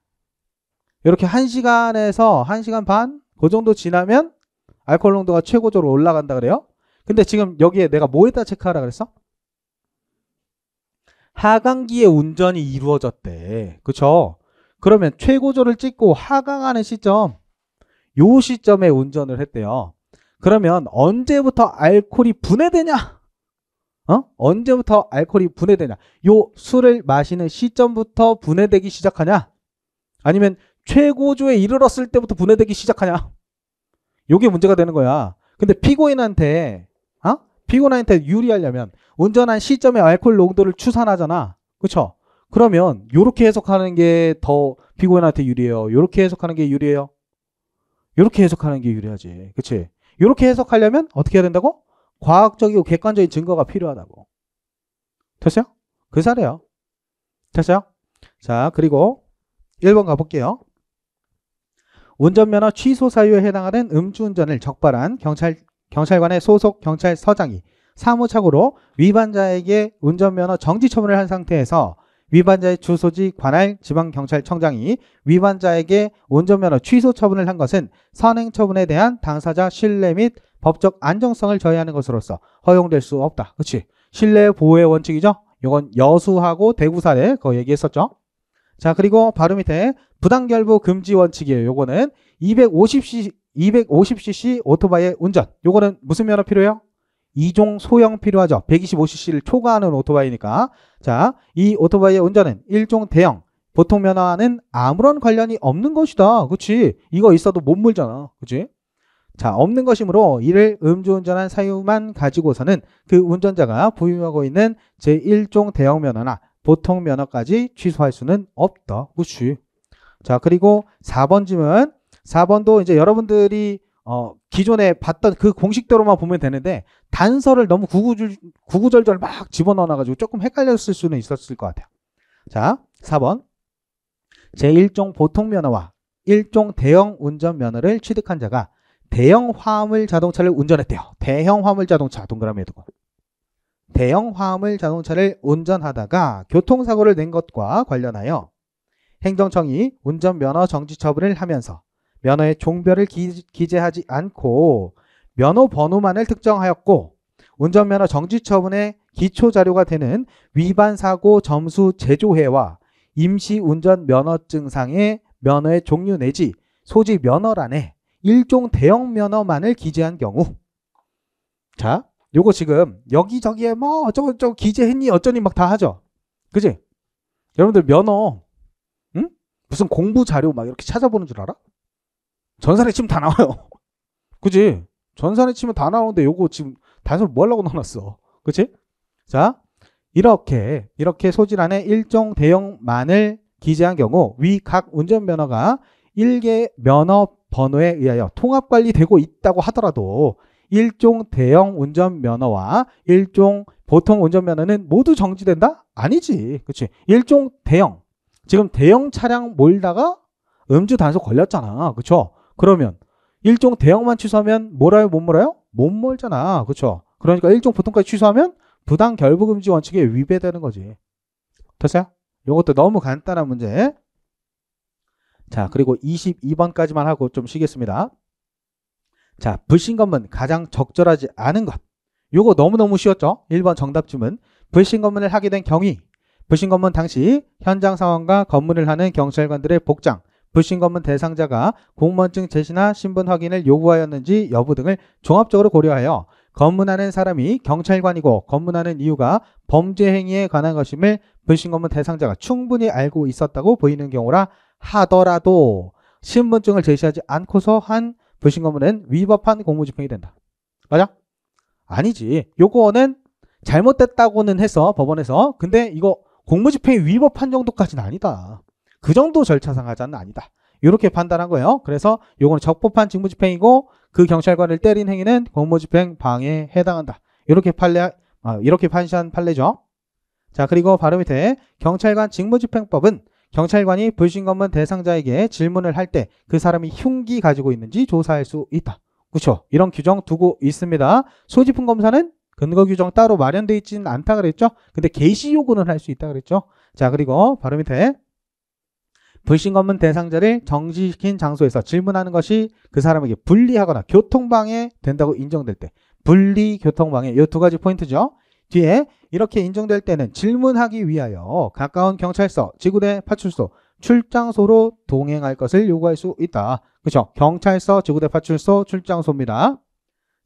이렇게 1시간에서 1시간 반? 그 정도 지나면 알코올 농도가 최고조로 올라간다 그래요? 근데 지금 여기에 내가 뭐에다 체크하라 그랬어? 하강기에 운전이 이루어졌대. 그쵸? 그러면 최고조를 찍고 하강하는 시점 요 시점에 운전을 했대요. 그러면 언제부터 알코올이 분해되냐? 어? 언제부터 알코올이 분해되냐? 요 술을 마시는 시점부터 분해되기 시작하냐? 아니면 최고조에 이르렀을 때부터 분해되기 시작하냐? 요게 문제가 되는 거야. 근데 피고인한테 피고나한테 유리하려면 운전한 시점의 알코올 농도를 추산하잖아. 그렇죠? 그러면 요렇게 해석하는 게 더 피고인한테 유리해요. 요렇게 해석하는 게 유리해요. 요렇게 해석하는 게 유리하지. 그치? 요렇게 해석하려면 어떻게 해야 된다고? 과학적이고 객관적인 증거가 필요하다고. 됐어요? 그 사례요. 됐어요? 자, 그리고 1번 가볼게요. 운전면허 취소 사유에 해당하는 음주운전을 적발한 경찰 경찰관의 소속 경찰서장이 사무착오로 위반자에게 운전면허 정지 처분을 한 상태에서 위반자의 주소지 관할 지방경찰청장이 위반자에게 운전면허 취소 처분을 한 것은 선행 처분에 대한 당사자 신뢰 및 법적 안정성을 저해하는 것으로서 허용될 수 없다. 그치? 신뢰 보호의 원칙이죠? 이건 여수하고 대구 사례 그거 얘기했었죠? 자 그리고 바로 밑에 부당결부 금지 원칙이에요. 요거는 250시 250cc 오토바이의 운전. 요거는 무슨 면허 필요해요? 2종 소형 필요하죠. 125cc를 초과하는 오토바이니까. 자, 이 오토바이의 운전은 1종 대형. 보통 면허와는 아무런 관련이 없는 것이다. 그치? 이거 있어도 못 물잖아. 그치? 자, 없는 것이므로 이를 음주운전한 사유만 가지고서는 그 운전자가 보유하고 있는 제1종 대형 면허나 보통 면허까지 취소할 수는 없다. 그치? 자, 그리고 4번 짐은 4번도 이제 여러분들이 어, 기존에 봤던 그 공식대로만 보면 되는데 단서를 너무 구구절, 구구절절 막 집어넣어놔가지고 조금 헷갈렸을 수는 있었을 것 같아요. 자, 4번. 제1종 보통면허와 1종 대형 운전면허를 취득한 자가 대형 화물 자동차를 운전했대요. 대형 화물 자동차, 동그라미에 두고. 대형 화물 자동차를 운전하다가 교통사고를 낸 것과 관련하여 행정청이 운전면허 정지 처분을 하면서 면허의 종별을 기, 재하지 않고 면허 번호만을 특정하였고 운전면허 정지 처분의 기초 자료가 되는 위반 사고 점수 제조회와 임시 운전 면허증상의 면허의 종류 내지 소지 면허란에 일종 대형 면허만을 기재한 경우 자 요거 지금 여기저기에 뭐 어쩌고저쩌고 기재했니 어쩌니 막 다 하죠 그지 여러분들 면허 응? 무슨 공부 자료 막 이렇게 찾아보는 줄 알아? 전산에 치면 다 나와요. 그치 전산에 치면 다 나오는데 요거 지금 단서 뭐 하려고 넣어놨어. 그치? 자, 이렇게, 이렇게 소질 안에 일종 대형만을 기재한 경우 위 각 운전면허가 일개 면허 번호에 의하여 통합 관리되고 있다고 하더라도 일종 대형 운전면허와 일종 보통 운전면허는 모두 정지된다? 아니지. 그치. 일종 대형. 지금 대형 차량 몰다가 음주 단속 걸렸잖아. 그쵸? 그러면 일종 대형만 취소하면 몰아요 못 몰아요? 못 몰잖아. 그렇죠? 그러니까 일종 보통까지 취소하면 부당 결부금지 원칙에 위배되는 거지. 됐어요? 이것도 너무 간단한 문제. 자 그리고 22번까지만 하고 좀 쉬겠습니다. 자 불신검문 가장 적절하지 않은 것. 요거 너무너무 쉬웠죠? 1번 정답쯤은 불신검문을 하게 된 경위 불신검문 당시 현장 상황과 검문을 하는 경찰관들의 복장 불신 검문 대상자가 공무원증 제시나 신분 확인을 요구하였는지 여부 등을 종합적으로 고려하여 검문하는 사람이 경찰관이고 검문하는 이유가 범죄 행위에 관한 것임을 불신 검문 대상자가 충분히 알고 있었다고 보이는 경우라 하더라도 신분증을 제시하지 않고서 한 불신 검문은 위법한 공무집행이 된다. 맞아? 아니지. 요거는 잘못됐다고는 해서 법원에서 근데 이거 공무집행 이 위법 한 정도까지는 아니다. 그 정도 절차상 하자는 아니다. 이렇게 판단한 거예요. 그래서 요거는 적법한 직무집행이고 그 경찰관을 때린 행위는 공무집행 방해에 해당한다. 이렇게 판례 아, 이렇게 판시한 판례죠. 자 그리고 바로 밑에 경찰관 직무집행법은 경찰관이 불신검문 대상자에게 질문을 할 때 그 사람이 흉기 가지고 있는지 조사할 수 있다. 그렇죠. 이런 규정 두고 있습니다. 소지품 검사는 근거 규정 따로 마련되어 있지는 않다 그랬죠. 근데 게시 요구는 할 수 있다 그랬죠. 자 그리고 바로 밑에 불신검문 대상자를 정지시킨 장소에서 질문하는 것이 그 사람에게 분리하거나 교통방해 된다고 인정될 때 분리 교통방해 이 두 가지 포인트죠. 뒤에 이렇게 인정될 때는 질문하기 위하여 가까운 경찰서, 지구대 파출소, 출장소로 동행할 것을 요구할 수 있다. 그렇죠? 경찰서, 지구대 파출소, 출장소입니다.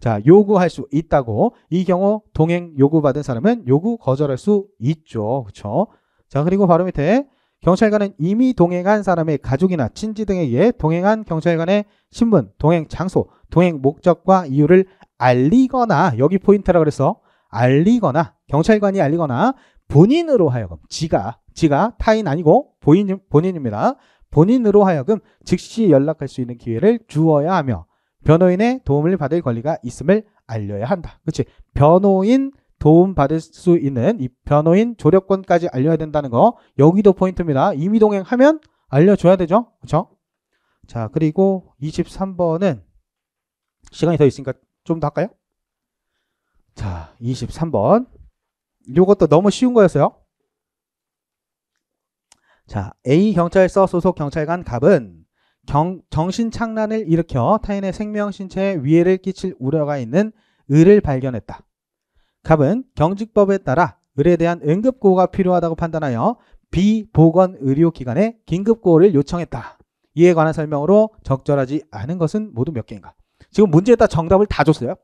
자, 요구할 수 있다고 이 경우 동행 요구받은 사람은 요구 거절할 수 있죠. 그렇죠? 자, 그리고 바로 밑에 경찰관은 이미 동행한 사람의 가족이나 친지 등에 의해 동행한 경찰관의 신분, 동행 장소, 동행 목적과 이유를 알리거나 여기 포인트라 그래서 알리거나 경찰관이 알리거나 본인으로 하여금 지가 지가 타인 아니고 본인, 본인입니다. 본인으로 하여금 즉시 연락할 수 있는 기회를 주어야 하며 변호인의 도움을 받을 권리가 있음을 알려야 한다. 그렇지? 변호인 도움받을 수 있는 이 변호인 조력권까지 알려야 된다는 거 여기도 포인트입니다. 임의동행 하면 알려줘야 되죠. 그렇죠? 자 그리고 23번은 시간이 더 있으니까 좀 더 할까요? 자 23번 이것도 너무 쉬운 거였어요. 자 A경찰서 소속 경찰관 갑은 경, 정신착란을 일으켜 타인의 생명 신체에 위해를 끼칠 우려가 있는 을을 발견했다. 갑은 경직법에 따라 을에 대한 응급구호가 필요하다고 판단하여 비보건의료기관에 긴급구호를 요청했다. 이에 관한 설명으로 적절하지 않은 것은 모두 몇 개인가? 지금 문제에다 정답을 다 줬어요.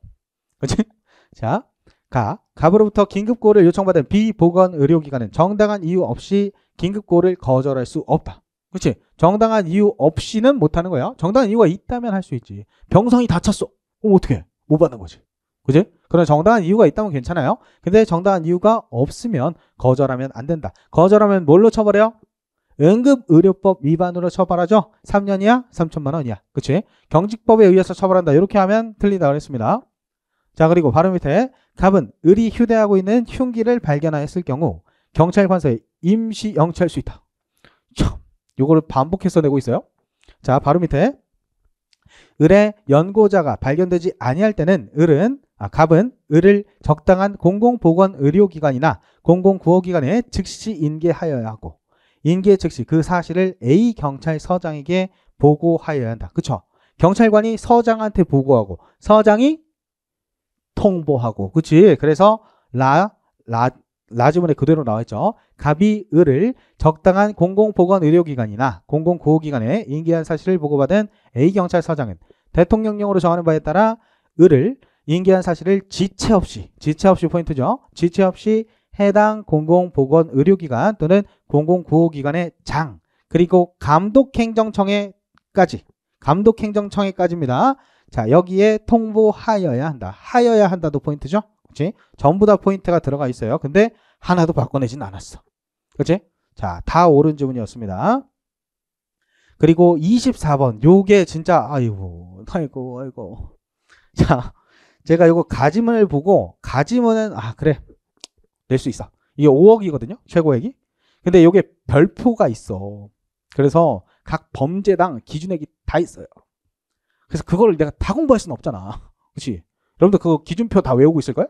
그치 자, 가. 갑으로부터 긴급구호를 요청받은 비보건의료기관은 정당한 이유 없이 긴급구호를 거절할 수 없다. 그치 정당한 이유 없이는 못하는 거야. 정당한 이유가 있다면 할 수 있지. 병상이 다쳤어. 그럼 어떻게? 못 받는 거지. 그지? 그런 정당한 이유가 있다면 괜찮아요. 근데 정당한 이유가 없으면 거절하면 안 된다. 거절하면 뭘로 처벌해요? 응급의료법 위반으로 처벌하죠. 3년 이야 3천만 원 이야. 그치? 경직법에 의해서 처벌한다. 이렇게 하면 틀리다 그랬습니다. 자 그리고 바로 밑에 갑은 을이 휴대하고 있는 흉기를 발견하였을 경우 경찰관서에 임시 영찰 수 있다. 참, 요거를 반복해서 내고 있어요. 자 바로 밑에 을의 연고자가 발견되지 아니할 때는 을은 아, 갑은 을을 적당한 공공보건 의료기관이나 공공구호기관에 즉시 인계하여야 하고 인계 즉시 그 사실을 A 경찰서장에게 보고하여야 한다. 그쵸? 경찰관이 서장한테 보고하고 서장이 통보하고 그치? 그래서 라, 라, 라지문에 그대로 나와있죠. 갑이 을을 적당한 공공보건 의료기관이나 공공구호기관에 인계한 사실을 보고받은 A경찰서장은 대통령령으로 정하는 바에 따라 을을 인계한 사실을 지체 없이 지체 없이 포인트죠. 지체 없이 해당 공공보건 의료기관 또는 공공구호기관의 장 그리고 감독행정청에까지 감독행정청에까지입니다. 자 여기에 통보하여야 한다. 하여야 한다도 포인트죠. 그렇지? 전부 다 포인트가 들어가 있어요. 근데 하나도 바꿔내진 않았어. 그렇지? 자, 다 옳은 지문이었습니다. 그리고 24번. 요게 진짜 아이고. 아이고, 아이고. 자, 제가 요거 가지문을 보고 가지문은 아, 그래. 낼 수 있어. 이게 5억이거든요. 최고액이. 근데 요게 별표가 있어. 그래서 각 범죄당 기준액이 다 있어요. 그래서 그걸 내가 다 공부할 수는 없잖아. 그렇지? 여러분들 그거 기준표 다 외우고 있을 거예요?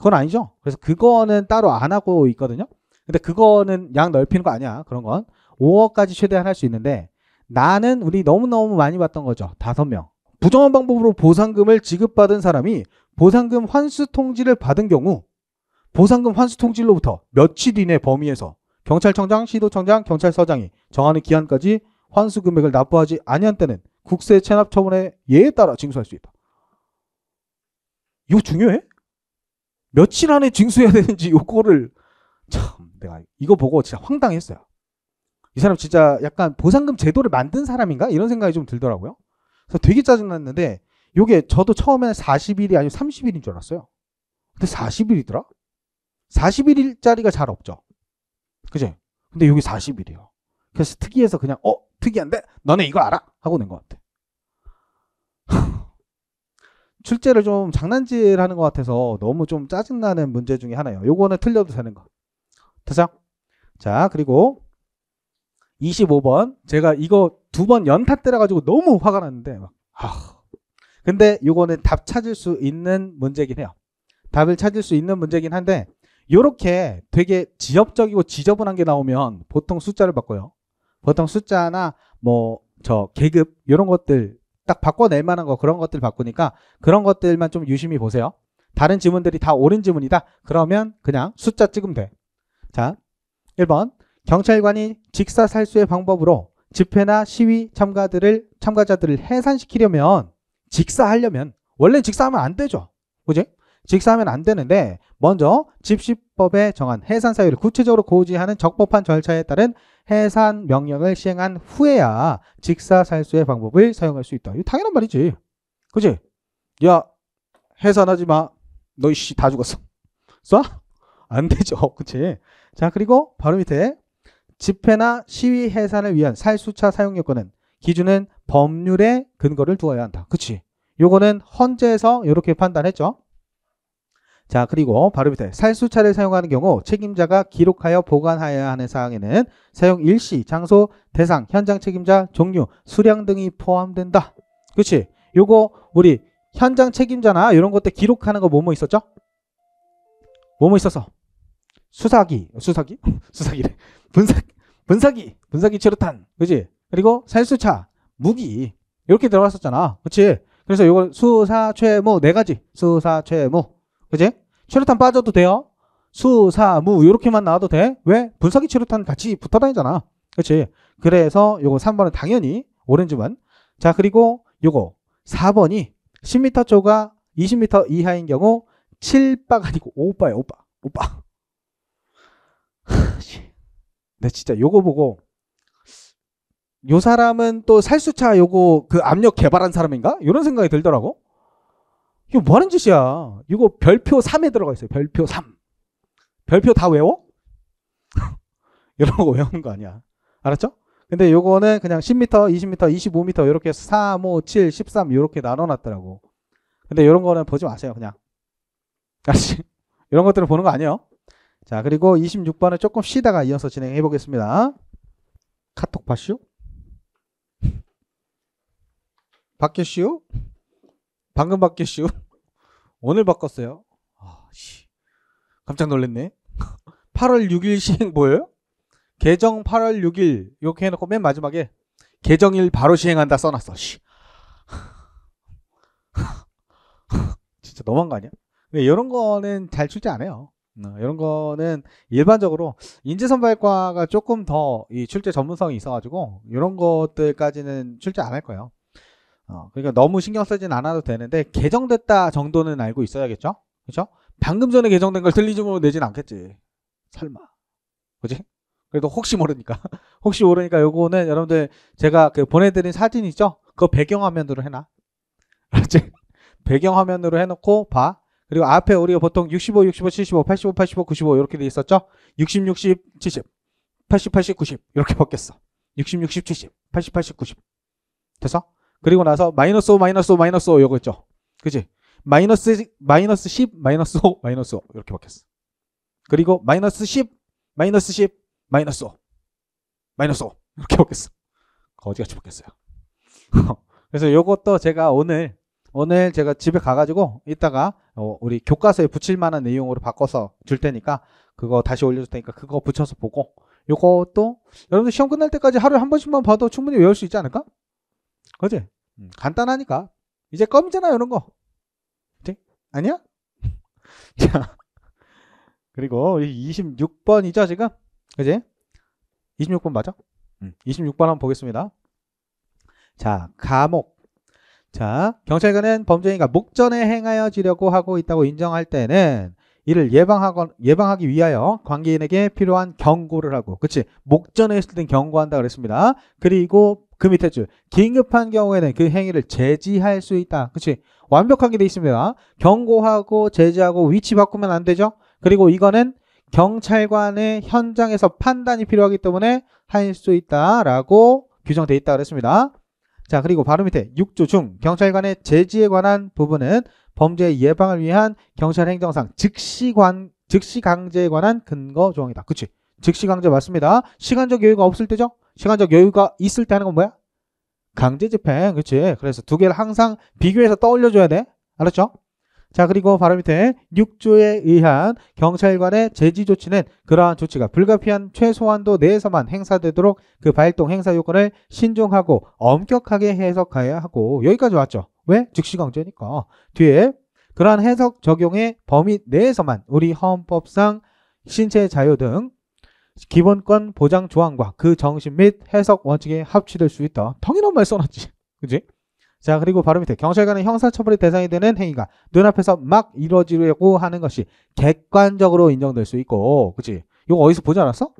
그건 아니죠. 그래서 그거는 따로 안 하고 있거든요. 근데 그거는 양 넓히는 거 아니야. 그런 건 5억까지 최대한 할 수 있는데 나는 우리 너무너무 많이 봤던 거죠. 다섯 명. 부정한 방법으로 보상금을 지급받은 사람이 보상금 환수 통지를 받은 경우 보상금 환수 통지로부터 며칠 이내 범위에서 경찰청장, 시도청장, 경찰서장이 정하는 기한까지 환수 금액을 납부하지 아니한 때는 국세 체납 처분의 예에 따라 징수할 수 있다. 이거 중요해? 며칠 안에 징수해야 되는지 요거를 참 내가 이거 보고 진짜 황당했어요. 이 사람 진짜 약간 보상금 제도를 만든 사람인가 이런 생각이 좀 들더라고요. 그래서 되게 짜증났는데 요게 저도 처음에는 40일이 아니고 30일인 줄 알았어요. 근데 40일이더라? 4 0일짜리가잘 없죠. 그지? 근데 여게 40일이에요. 그래서 특이해서 그냥 어 특이한데 너네 이거 알아 하고 낸 것 같아. 출제를 좀 장난질하는 것 같아서 너무 좀 짜증나는 문제 중에 하나예요. 요거는 틀려도 되는 거. 됐어? 자 그리고 25번 제가 이거 두 번 연타 때려가지고 너무 화가 났는데 막 아. 근데 요거는 답 찾을 수 있는 문제긴 해요. 답을 찾을 수 있는 문제긴 한데 요렇게 되게 지엽적이고 지저분한 게 나오면 보통 숫자를 바꿔요. 보통 숫자나 뭐 저 계급 이런 것들 딱 바꿔낼 만한 거 그런 것들 바꾸니까 그런 것들만 좀 유심히 보세요. 다른 지문들이 다 옳은 지문이다. 그러면 그냥 숫자 찍으면 돼. 자, 1번 경찰관이 직사살수의 방법으로 집회나 시위 참가들을 참가자들을 해산시키려면 직사하려면 원래 직사하면 안 되죠. 그지? 직사하면 안 되는데 먼저 집시법에 정한 해산 사유를 구체적으로 고지하는 적법한 절차에 따른 해산 명령을 시행한 후에야 직사 살수의 방법을 사용할 수 있다. 이 당연한 말이지. 그치야 해산하지 마. 너 이씨 다 죽었어. 쏴? 안 되죠. 그치? 자 그리고 바로 밑에 집회나 시위 해산을 위한 살수차 사용 요건은 기준은 법률의 근거를 두어야 한다. 그치? 요거는 헌재에서 이렇게 판단했죠. 자 그리고 바로 밑에 살수차를 사용하는 경우 책임자가 기록하여 보관하여야 하는 사항에는 사용 일시, 장소, 대상, 현장 책임자, 종류, 수량 등이 포함된다. 그치? 요거 우리 현장 책임자나 이런 것들 기록하는 거 뭐뭐 있었죠? 뭐뭐 있었어? 수사기, 수사기? 수사기래. 분사, 분사기, 분사기 체류탄. 그치? 그리고 살수차, 무기 이렇게 들어갔었잖아. 그치? 그래서 요거 수사, 최무 네 가지 수사, 최무 그지? 최루탄 빠져도 돼요. 수, 사, 무 이렇게만 나와도 돼. 왜? 분석이 최루탄 같이 붙어 다니잖아. 그치 그래서 요거 3번은 당연히 오렌지만. 자 그리고 요거 4번이 10m 쪼가 20m 이하인 경우 7박 아니고 5바야 5바. 오빠. 네, 진짜 요거 보고 요 사람은 또 살수차 요거 그 압력 개발한 사람인가? 이런 생각이 들더라고. 이게 뭐 하는 짓이야? 이거 별표 3에 들어가 있어요. 별표 3. 별표 다 외워? 이런거 외우는 거 아니야. 알았죠? 근데 요거는 그냥 10m, 20m, 25m 이렇게 3, 5, 7, 13 이렇게 나눠놨더라고. 근데 이런 거는 보지 마세요, 그냥. 아시 이런 것들을 보는 거 아니에요. 자, 그리고 26번을 조금 쉬다가 이어서 진행해 보겠습니다. 카톡 봤슈? 받겠슈? 방금 바뀌었슈. 오늘 바꿨어요. 아, 씨. 깜짝 놀랐네. 8월 6일 시행 뭐예요? 개정 8월 6일 이렇게 해놓고 맨 마지막에 개정일 바로 시행한다 써놨어. 씨. 진짜 너무한 거 아니야? 근데 이런 거는 잘 출제 안 해요. 이런 어, 거는 일반적으로 인재선발과가 조금 더이 출제 전문성이 있어가지고 이런 것들까지는 출제 안 할 거예요. 어, 그러니까 너무 신경 쓰진 않아도 되는데 개정됐다 정도는 알고 있어야겠죠? 그렇죠? 방금 전에 개정된 걸 틀리즘으로 뭐 내진 않겠지. 설마. 그지? 그래도 혹시 모르니까. 혹시 모르니까 요거는 여러분들 제가 그 보내드린 사진 있죠? 그거 배경화면으로 해놔. 알았지? 배경화면으로 해놓고 봐. 그리고 앞에 우리가 보통 65, 65, 75, 85, 85, 95 이렇게 돼 있었죠? 60, 60, 70, 80, 80, 90 이렇게 바뀌었어. 60, 60, 70, 80, 80, 90 됐어? 그리고 나서 마이너스 5 마이너스 5 마이너스 5 요거 있죠. 그치 마이너스 마이너스 10 마이너스 5 마이너스 5 이렇게 바뀌었어. 그리고 마이너스 10 마이너스 10 마이너스 5 마이너스 5 이렇게 바뀌었어. 거지같이 바뀌었어요. 그래서 요것도 제가 오늘 오늘 제가 집에 가가지고 이따가 어, 우리 교과서에 붙일 만한 내용으로 바꿔서 줄 테니까 그거 다시 올려줄 테니까 그거 붙여서 보고 요것도 여러분들 시험 끝날 때까지 하루에 한 번씩만 봐도 충분히 외울 수 있지 않을까? 그지? 음, 간단하니까. 이제 껌잖아 이런 거. 네? 그지? 아니야? 자. 그리고 26번이죠, 지금? 그지? 26번 맞아? 음. 26번 한번 보겠습니다. 자, 감옥. 자, 경찰관은 범죄인가 목전에 행하여 지려고 하고 있다고 인정할 때는 이를 예방하건, 예방하기 위하여 관계인에게 필요한 경고를 하고, 그치? 목전에 있을 땐 경고한다 그랬습니다. 그리고 그 밑에 줄 긴급한 경우에는 그 행위를 제지할 수 있다. 그치? 완벽하게 돼 있습니다. 경고하고 제지하고 위치 바꾸면 안 되죠? 그리고 이거는 경찰관의 현장에서 판단이 필요하기 때문에 할 수 있다라고 규정돼 있다 그랬습니다. 자 그리고 바로 밑에 6조 중 경찰관의 제지에 관한 부분은 범죄 예방을 위한 경찰 행정상 즉시관 즉시 강제에 관한 근거 조항이다. 그치? 즉시 강제 맞습니다. 시간적 여유가 없을 때죠? 시간적 여유가 있을 때 하는 건 뭐야? 강제 집행. 그치 그래서 두 개를 항상 비교해서 떠올려 줘야 돼. 알았죠? 자, 그리고 바로 밑에 6조에 의한 경찰관의 제지 조치는 그러한 조치가 불가피한 최소한도 내에서만 행사되도록 그 발동 행사 요건을 신중하고 엄격하게 해석하여야 하고 여기까지 왔죠. 왜? 즉시 강제니까. 뒤에 그러한 해석 적용의 범위 내에서만 우리 헌법상 신체 자유 등 기본권 보장 조항과 그 정신 및 해석 원칙에 합치될 수 있다. 당연한 말 써놨지. 그지? 자 그리고 바로 밑에 경찰관의 형사처벌이 대상이 되는 행위가 눈앞에서 막 이루어지려고 하는 것이 객관적으로 인정될 수 있고 그치 이거 어디서 보지 않았어?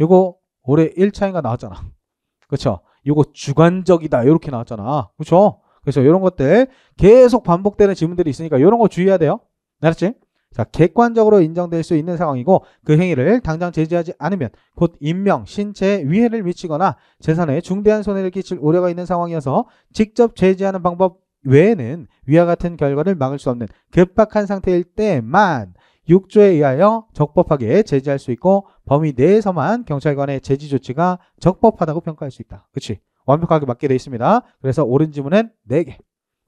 이거 올해 1차인가 나왔잖아 그쵸 이거 주관적이다 이렇게 나왔잖아 그쵸 그래서 이런 것들 계속 반복되는 질문들이 있으니까 이런 거 주의해야 돼요 알았지? 자, 객관적으로 인정될 수 있는 상황이고 그 행위를 당장 제지하지 않으면 곧 인명, 신체에 위해를 미치거나 재산에 중대한 손해를 끼칠 우려가 있는 상황이어서 직접 제지하는 방법 외에는 위와 같은 결과를 막을 수 없는 급박한 상태일 때만 6조에 의하여 적법하게 제지할 수 있고 범위 내에서만 경찰관의 제지 조치가 적법하다고 평가할 수 있다. 그치? 완벽하게 맞게 돼 있습니다. 그래서 옳은 지문은 4개.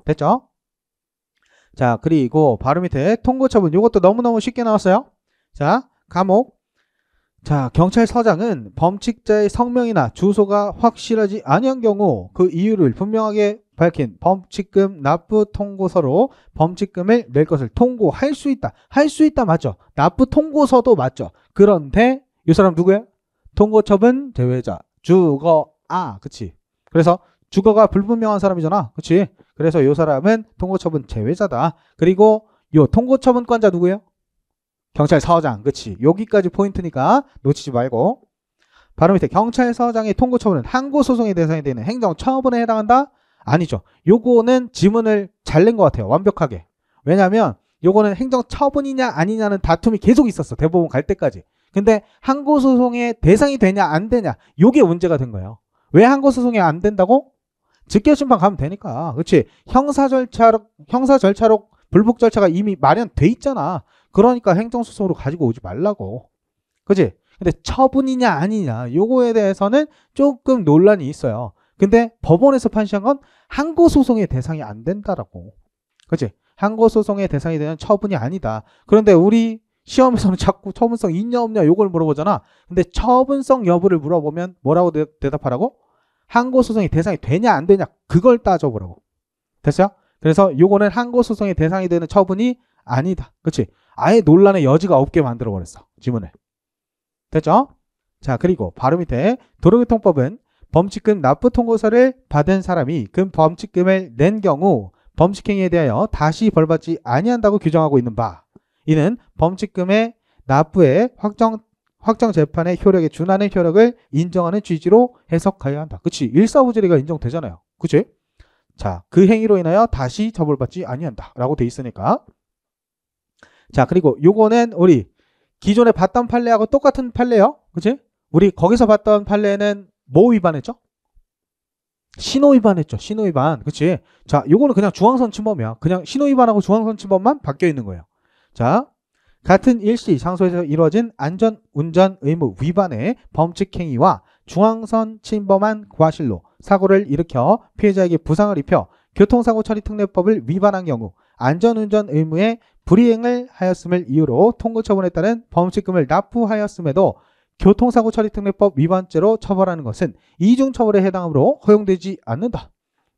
됐죠? 자 그리고 바로 밑에 통고처분 이것도 너무너무 쉽게 나왔어요 자 감옥 자 경찰서장은 범칙자의 성명이나 주소가 확실하지 아니한 경우 그 이유를 분명하게 밝힌 범칙금 납부 통고서로 범칙금을 낼 것을 통고할 수 있다 할 수 있다 맞죠 납부 통고서도 맞죠 그런데 이 사람 누구야 통고처분 제외자 주거 아 그치 그래서 주거가 불분명한 사람이잖아. 그치? 그래서 이 사람은 통고처분 제외자다. 그리고 이 통고처분권자 누구예요? 경찰서장. 그치? 여기까지 포인트니까 놓치지 말고. 바로 밑에 경찰서장의 통고처분은 항고소송의 대상이 되는 행정처분에 해당한다? 아니죠. 요거는 지문을 잘 낸 것 같아요. 완벽하게. 왜냐하면 요거는 행정처분이냐 아니냐는 다툼이 계속 있었어. 대법원 갈 때까지. 근데 항고소송의 대상이 되냐 안 되냐 요게 문제가 된 거예요. 왜 항고소송이 안 된다고? 직계 심판 가면 되니까. 그렇지? 형사 절차로 형사 절차로 불복 절차가 이미 마련돼 있잖아. 그러니까 행정소송으로 가지고 오지 말라고. 그렇지? 근데 처분이냐 아니냐 요거에 대해서는 조금 논란이 있어요. 근데 법원에서 판시한 건 항고 소송의 대상이 안 된다라고. 그렇지? 항고 소송의 대상이 되는 처분이 아니다. 그런데 우리 시험에서는 자꾸 처분성 있냐 없냐 요걸 물어보잖아. 근데 처분성 여부를 물어보면 뭐라고 대, 대답하라고? 항고소송이 대상이 되냐 안 되냐 그걸 따져보라고. 됐어요? 그래서 요거는 항고소송의 대상이 되는 처분이 아니다. 그치? 아예 논란의 여지가 없게 만들어버렸어. 지문을. 됐죠? 자 그리고 바로 밑에 도로교통법은 범칙금 납부 통고서를 받은 사람이 그 범칙금을 낸 경우 범칙행위에 대하여 다시 벌받지 아니한다고 규정하고 있는 바 이는 범칙금의 납부에 확정 확정 재판의 효력에 준하는 효력을 인정하는 취지로 해석하여야 한다. 그치? 일사부재리가 인정되잖아요. 그치? 자, 그 행위로 인하여 다시 처벌받지 아니한다. 라고 돼 있으니까. 자, 그리고 요거는 우리 기존에 봤던 판례하고 똑같은 판례요. 그치? 우리 거기서 봤던 판례는 뭐 위반했죠? 신호 위반했죠. 신호 위반. 그치? 자, 요거는 그냥 중앙선 침범이야. 그냥 신호 위반하고 중앙선 침범만 바뀌어 있는 거예요. 자, 같은 일시 장소에서 이루어진 안전운전 의무 위반의 범칙 행위와 중앙선 침범한 과실로 사고를 일으켜 피해자에게 부상을 입혀 교통사고 처리 특례법을 위반한 경우 안전운전 의무에 불이행을 하였음을 이유로 통고처분에 따른 범칙금을 납부하였음에도 교통사고 처리 특례법 위반죄로 처벌하는 것은 이중처벌에 해당으로 허용되지 않는다.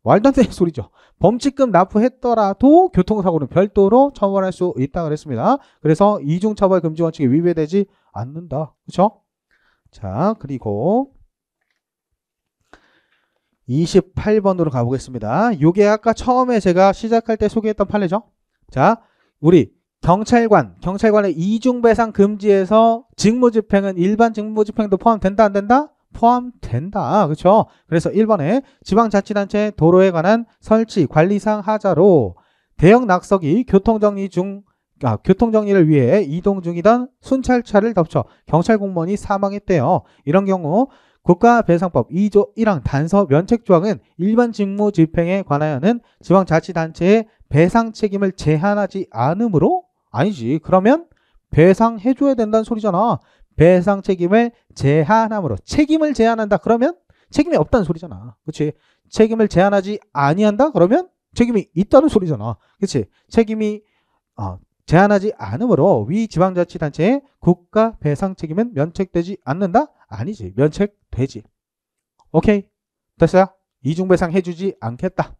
말도 안 되는 소리죠. 범칙금 납부했더라도 교통사고는 별도로 처벌할 수 있다 고 그랬습니다. 그래서 이중처벌 금지 원칙에 위배되지 않는다. 그렇죠? 자, 그리고 28번으로 가보겠습니다. 요게 아까 처음에 제가 시작할 때 소개했던 판례죠. 자, 우리 경찰관, 경찰관의 이중배상 금지에서 직무집행은 일반 직무집행도 포함된다 안 된다? 포함된다. 그렇죠? 그래서 1번에 지방자치단체 도로에 관한 설치 관리상 하자로 대형 낙석이 교통정리 중 아, 교통정리를 위해 이동 중이던 순찰차를 덮쳐 경찰 공무원이 사망했대요. 이런 경우 국가배상법 2조 1항 단서 면책조항은 일반 직무 집행에 관하여는 지방자치단체의 배상 책임을 제한하지 않으므로 아니지 그러면 배상해줘야 된다는 소리잖아 배상 책임을 제한함으로 책임을 제한한다 그러면 책임이 없다는 소리잖아 그치 책임을 제한하지 아니한다 그러면 책임이 있다는 소리잖아 그치 책임이 어, 제한하지 않으므로 위 지방자치단체의 국가 배상 책임은 면책되지 않는다 아니지 면책되지 오케이 됐어요 이중배상 해주지 않겠다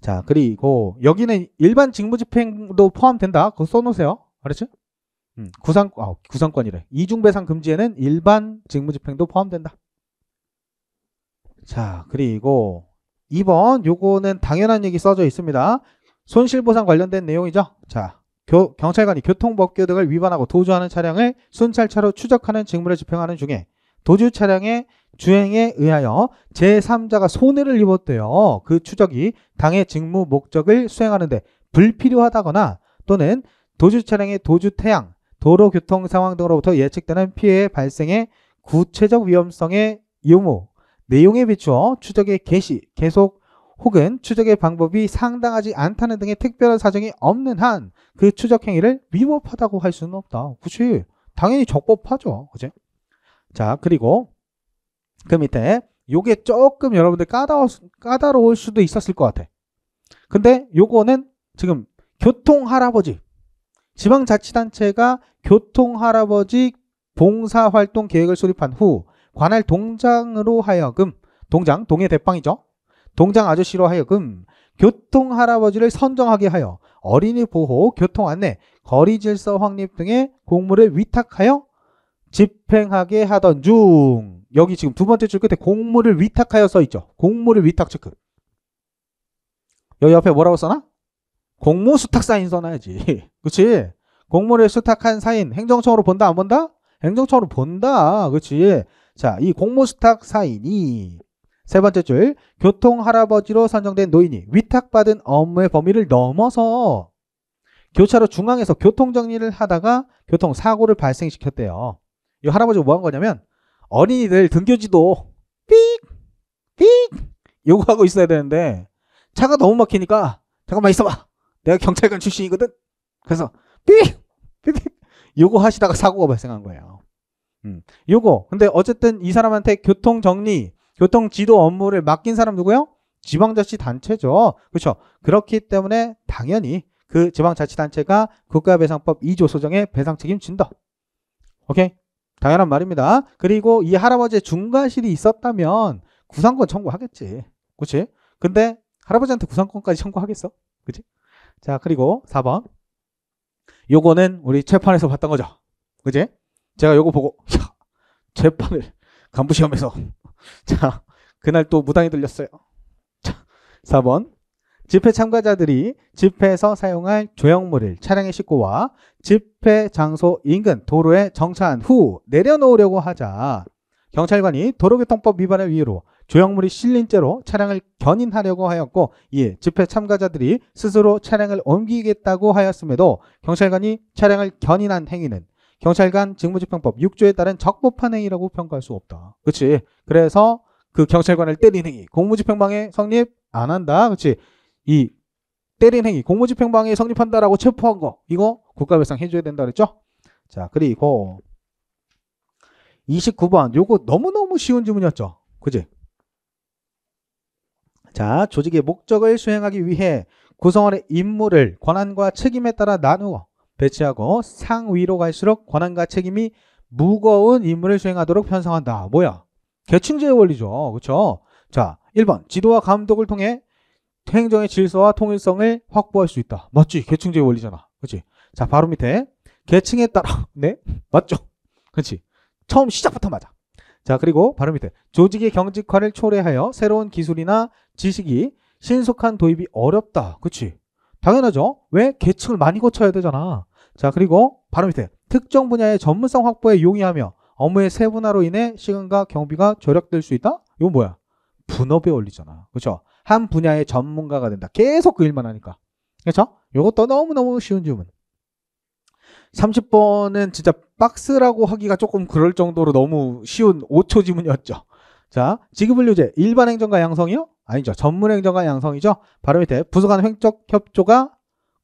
자 그리고 여기는 일반 직무집행도 포함된다 그거 써놓으세요 알았지? 음, 구상, 아, 구상권이래. 이중배상 금지에는 일반 직무집행도 포함된다. 자, 그리고 2번 요거는 당연한 얘기 써져 있습니다. 손실보상 관련된 내용이죠. 자, 교, 경찰관이 교통법규 등을 위반하고 도주하는 차량을 순찰차로 추적하는 직무를 집행하는 중에 도주 차량의 주행에 의하여 제3자가 손해를 입었대요. 그 추적이 당의 직무 목적을 수행하는데 불필요하다거나 또는 도주 차량의 도주 태양, 도로 교통 상황 등으로부터 예측되는 피해 발생의 구체적 위험성의 유무, 내용에 비추어 추적의 개시, 계속 혹은 추적의 방법이 상당하지 않다는 등의 특별한 사정이 없는 한 그 추적 행위를 위법하다고 할 수는 없다. 그치? 당연히 적법하죠. 그치? 자, 그리고 그 밑에 요게 조금 여러분들 까다로 까다로울 수도 있었을 것 같아. 근데 요거는 지금 교통 할아버지 지방자치단체가 교통할아버지 봉사활동 계획을 수립한 후 관할 동장으로 하여금 동장 동해 대빵이죠. 동장 아저씨로 하여금 교통 할아버지를 선정하게 하여 어린이 보호, 교통 안내, 거리 질서 확립 등의 공무를 위탁하여 집행하게 하던 중 여기 지금 두 번째 줄 끝에 공무를 위탁하여 써 있죠. 공무를 위탁 체크. 여기 옆에 뭐라고 써나? 공무 수탁 사인 써놔야지. 그치? 공무를 수탁한 사인 행정청으로 본다 안 본다? 행정청으로 본다. 그치? 자, 이공무 수탁 사인이 세 번째 줄 교통 할아버지로 선정된 노인이 위탁받은 업무의 범위를 넘어서 교차로 중앙에서 교통 정리를 하다가 교통 사고를 발생시켰대요. 이 할아버지가 뭐한 거냐면 어린이들 등교지도 삑 삑 요구 하고 있어야 되는데 차가 너무 막히니까 잠깐만 있어봐 내가 경찰관 출신이거든. 그래서 삐삐삐 요거 하시다가 사고가 발생한 거예요. 음. 요거. 근데 어쨌든 이 사람한테 교통 정리, 교통 지도 업무를 맡긴 사람 누구요? 지방자치 단체죠. 그렇죠. 그렇기 때문에 당연히 그 지방자치단체가 국가배상법 2조 소정에 배상 책임 진다. 오케이. 당연한 말입니다. 그리고 이 할아버지의 중과실이 있었다면 구상권 청구하겠지. 그렇지? 근데 할아버지한테 구상권까지 청구하겠어? 그렇지? 자 그리고 4번 요거는 우리 재판에서 봤던 거죠 그지? 제가 요거 보고 야, 재판을 간부 시험에서 자 그날 또 무당이 들렸어요 자 4번 집회 참가자들이 집회에서 사용할 조형물을 차량의식구와 집회 장소 인근 도로에 정차한 후 내려놓으려고 하자 경찰관이 도로교통법 위반의 위로 조형물이 실린 채로 차량을 견인하려고 하였고 이에 집회 참가자들이 스스로 차량을 옮기겠다고 하였음에도 경찰관이 차량을 견인한 행위는 경찰관 직무집행법 6조에 따른 적법한 행위라고 평가할 수 없다. 그치 그래서 그 경찰관을 때린 행위 공무집행방해 성립 안 한다. 그치이 때린 행위 공무집행방해 성립한다라고 체포한 거 이거 국가배상 해줘야 된다 그랬죠? 자 그리고 29번 요거 너무너무 쉬운 질문이었죠. 그지? 자, 조직의 목적을 수행하기 위해 구성원의 임무를 권한과 책임에 따라 나누어 배치하고 상위로 갈수록 권한과 책임이 무거운 임무를 수행하도록 편성한다. 뭐야? 계층제의 원리죠. 그렇죠? 자, 1번 지도와 감독을 통해 행정의 질서와 통일성을 확보할 수 있다. 맞지? 계층제의 원리잖아. 그렇지? 자, 바로 밑에 계층에 따라 네? 맞죠? 그렇지? 처음 시작부터 맞아. 자, 그리고 바로 밑에 조직의 경직화를 초래하여 새로운 기술이나 지식이 신속한 도입이 어렵다. 그치? 당연하죠. 왜? 계층을 많이 거쳐야 되잖아. 자, 그리고 바로 밑에 특정 분야의 전문성 확보에 용이하며 업무의 세분화로 인해 시간과 경비가 절약될 수 있다? 이건 뭐야? 분업에올리잖아 그렇죠? 한 분야의 전문가가 된다. 계속 그 일만 하니까. 그렇죠? 이것도 너무너무 쉬운 질문. 30번은 진짜 박스라고 하기가 조금 그럴 정도로 너무 쉬운 5초 지문이었죠. 자, 지급분류제 일반 행정과 양성이요? 아니죠. 전문 행정과 양성이죠. 바로 밑에 부서간 횡적 협조가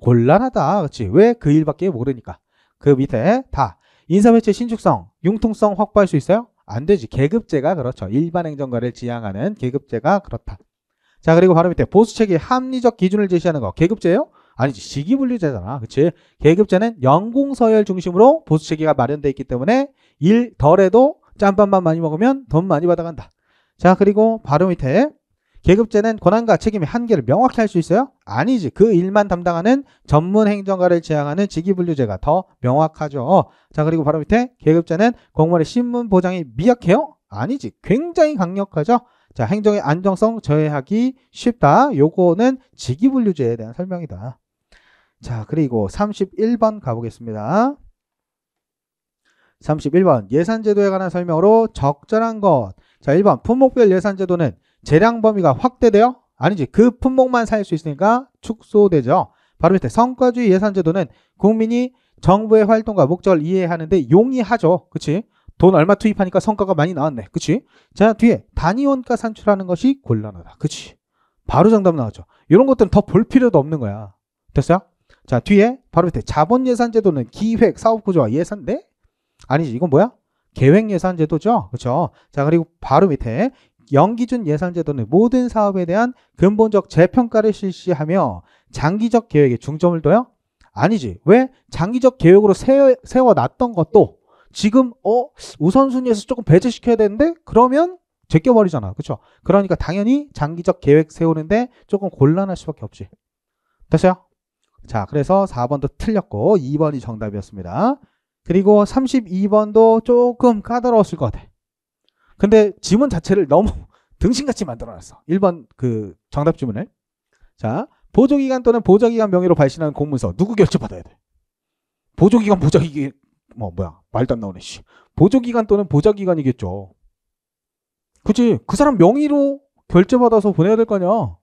곤란하다. 그렇지. 왜그 일밖에 모르니까. 그 밑에 다 인사매체 신축성, 융통성 확보할 수 있어요? 안 되지. 계급제가 그렇죠. 일반 행정과를 지향하는 계급제가 그렇다. 자, 그리고 바로 밑에 보수체계 합리적 기준을 제시하는 거. 계급제요? 아니지. 시기분류제잖아. 그치? 계급제는 연공서열 중심으로 보수체계가 마련되어 있기 때문에 일 덜해도 짬밥만 많이 먹으면 돈 많이 받아간다. 자 그리고 바로 밑에 계급제는 권한과 책임의 한계를 명확히 할 수 있어요? 아니지. 그 일만 담당하는 전문 행정가를 지향하는 직위분류제가 더 명확하죠. 자 그리고 바로 밑에 계급제는 공무원의 신문 보장이 미약해요? 아니지. 굉장히 강력하죠. 자 행정의 안정성 저해하기 쉽다. 요거는 직위분류제에 대한 설명이다. 자 그리고 31번 가보겠습니다. 31번 예산제도에 관한 설명으로 적절한 것자 1번 품목별 예산제도는 재량 범위가 확대되어 아니지 그 품목만 살 수 있으니까 축소되죠. 바로 밑에 성과주의 예산제도는 국민이 정부의 활동과 목적을 이해하는데 용이하죠. 그치? 돈 얼마 투입하니까 성과가 많이 나왔네. 그치? 자 뒤에 단위원가 산출하는 것이 곤란하다. 그치? 바로 정답 나오죠. 이런 것들은 더 볼 필요도 없는 거야. 됐어요? 자 뒤에 바로 밑에 자본예산제도는 기획, 사업구조와 예산데? 네? 아니지 이건 뭐야? 계획 예산제도죠. 그렇죠? 자, 그리고 바로 밑에 연기준 예산제도는 모든 사업에 대한 근본적 재평가를 실시하며 장기적 계획에 중점을 둬요? 아니지. 왜? 장기적 계획으로 세워, 세워놨던 것도 지금 어 우선순위에서 조금 배제시켜야 되는데 그러면 제껴버리잖아. 그렇죠? 그러니까 당연히 장기적 계획 세우는데 조금 곤란할 수밖에 없지. 됐어요? 자, 그래서 4번도 틀렸고 2번이 정답이었습니다. 그리고 32번도 조금 까다로웠을 것 같아. 근데 지문 자체를 너무 등신같이 만들어놨어. 1번 그 정답 지문을. 자, 보조기관 또는 보좌기관 명의로 발신한 공문서 누구 결정받아야 돼? 보조기관 보좌기관뭐 뭐야 말도 안 나오네 씨. 보조기관 또는 보좌기관이겠죠 그치? 그 사람 명의로 결제받아서 보내야 될 거 아니야.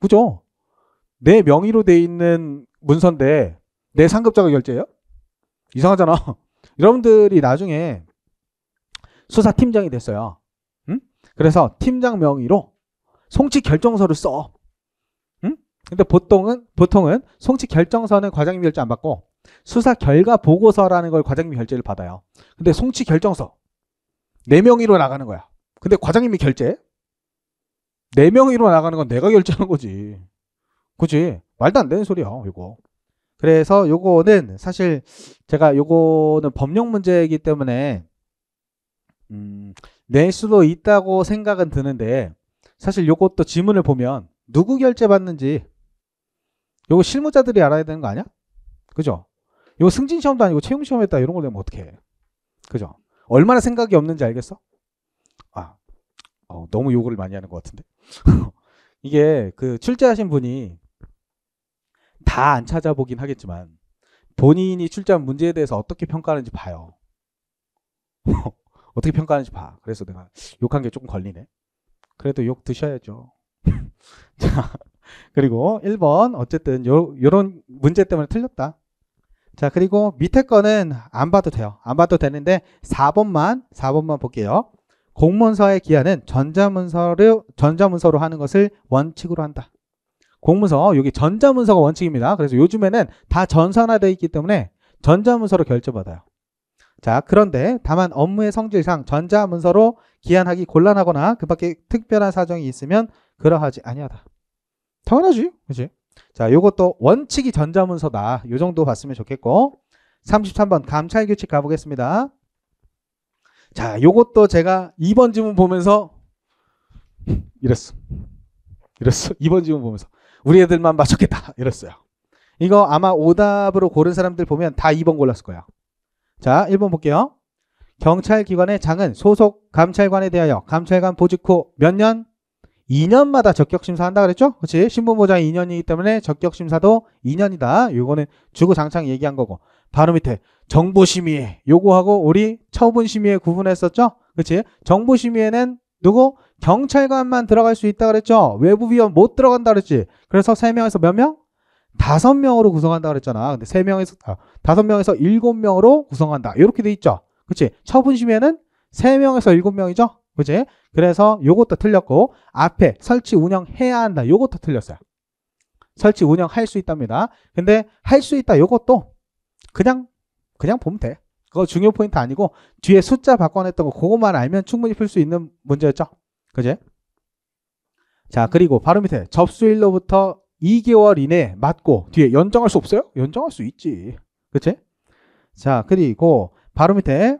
그죠? 내 명의로 돼 있는 문서인데 내 상급자가 결제해요? 이상하잖아. 여러분들이 나중에 수사팀장이 됐어요. 응? 그래서 팀장 명의로 송치 결정서를 써. 응? 근데 보통은 보통은 송치 결정서는 과장님 결제 안 받고 수사 결과 보고서라는 걸 과장님이 결제를 받아요. 근데 송치 결정서 내 네 명의로 나가는 거야. 근데 과장님이 결제? 내 네 명의로 나가는 건 내가 결제하는 거지. 그지? 말도 안 되는 소리야, 이거. 그래서 요거는 사실 제가 요거는 법령 문제이기 때문에 음, 낼 수도 있다고 생각은 드는데 사실 요것도 지문을 보면 누구 결제 받는지 요거 실무자들이 알아야 되는 거 아니야? 그죠? 요거 승진 시험도 아니고 채용 시험 했다 이런 걸 내면 어떡해. 그죠? 얼마나 생각이 없는지 알겠어? 아, 어, 너무 요구를 많이 하는 것 같은데. 이게 그 출제하신 분이 다안 찾아보긴 하겠지만 본인이 출제한 문제에 대해서 어떻게 평가하는지 봐요. 어떻게 평가하는지 봐. 그래서 내가 욕한 게 조금 걸리네. 그래도 욕 드셔야죠. 자, 그리고 1번 어쨌든 요, 요런 문제 때문에 틀렸다. 자, 그리고 밑에 거는 안 봐도 돼요. 안 봐도 되는데 4번만 4번만 볼게요. 공문서의 기한은 전자문서를 전자문서로 하는 것을 원칙으로 한다. 공문서 어, 여기 전자문서가 원칙입니다. 그래서 요즘에는 다 전산화되어 있기 때문에 전자문서로 결제받아요. 자 그런데 다만 업무의 성질상 전자문서로 기한하기 곤란하거나 그 밖에 특별한 사정이 있으면 그러하지 아니하다. 당연하지 그치? 자 요것도 원칙이 전자문서다. 요 정도 봤으면 좋겠고 33번 감찰규칙 가보겠습니다. 자 요것도 제가 2번 지문 보면서 이랬어. 이랬어. 2번 지문 보면서 우리 애들만 맞췄겠다. 이랬어요. 이거 아마 오답으로 고른 사람들 보면 다 2번 골랐을 거예요. 자, 1번 볼게요. 경찰기관의 장은 소속 감찰관에 대하여 감찰관 보직 후 몇 년? 2년마다 적격심사 한다 그랬죠? 그치 신분보장 2년이기 때문에 적격심사도 2년이다. 요거는 주구장창 얘기한 거고. 바로 밑에 정보심의 요거하고 우리 처분심의에 구분했었죠? 그치 정보심의에는 누구? 경찰관만 들어갈 수 있다 그랬죠. 외부 위원 못 들어간다 그랬지. 그래서 3명에서 몇 명? 5명으로 구성한다 그랬잖아. 근데 3명에서 아, 5명에서 7명으로 구성한다. 이렇게 돼 있죠. 그렇지? 처분 심에는 3명에서 7명이죠. 그지 그래서 요것도 틀렸고 앞에 설치 운영해야 한다. 요것도 틀렸어요. 설치 운영할 수 있답니다. 근데 할 수 있다 요것도 그냥 그냥 보면 돼. 그거 중요 포인트 아니고 뒤에 숫자 바꿔냈던 거 그것만 알면 충분히 풀 수 있는 문제였죠. 그제? 자 그리고 바로 밑에 접수일로부터 2개월 이내 맞고 뒤에 연장할 수 없어요? 연장할 수 있지 그치? 자 그리고 바로 밑에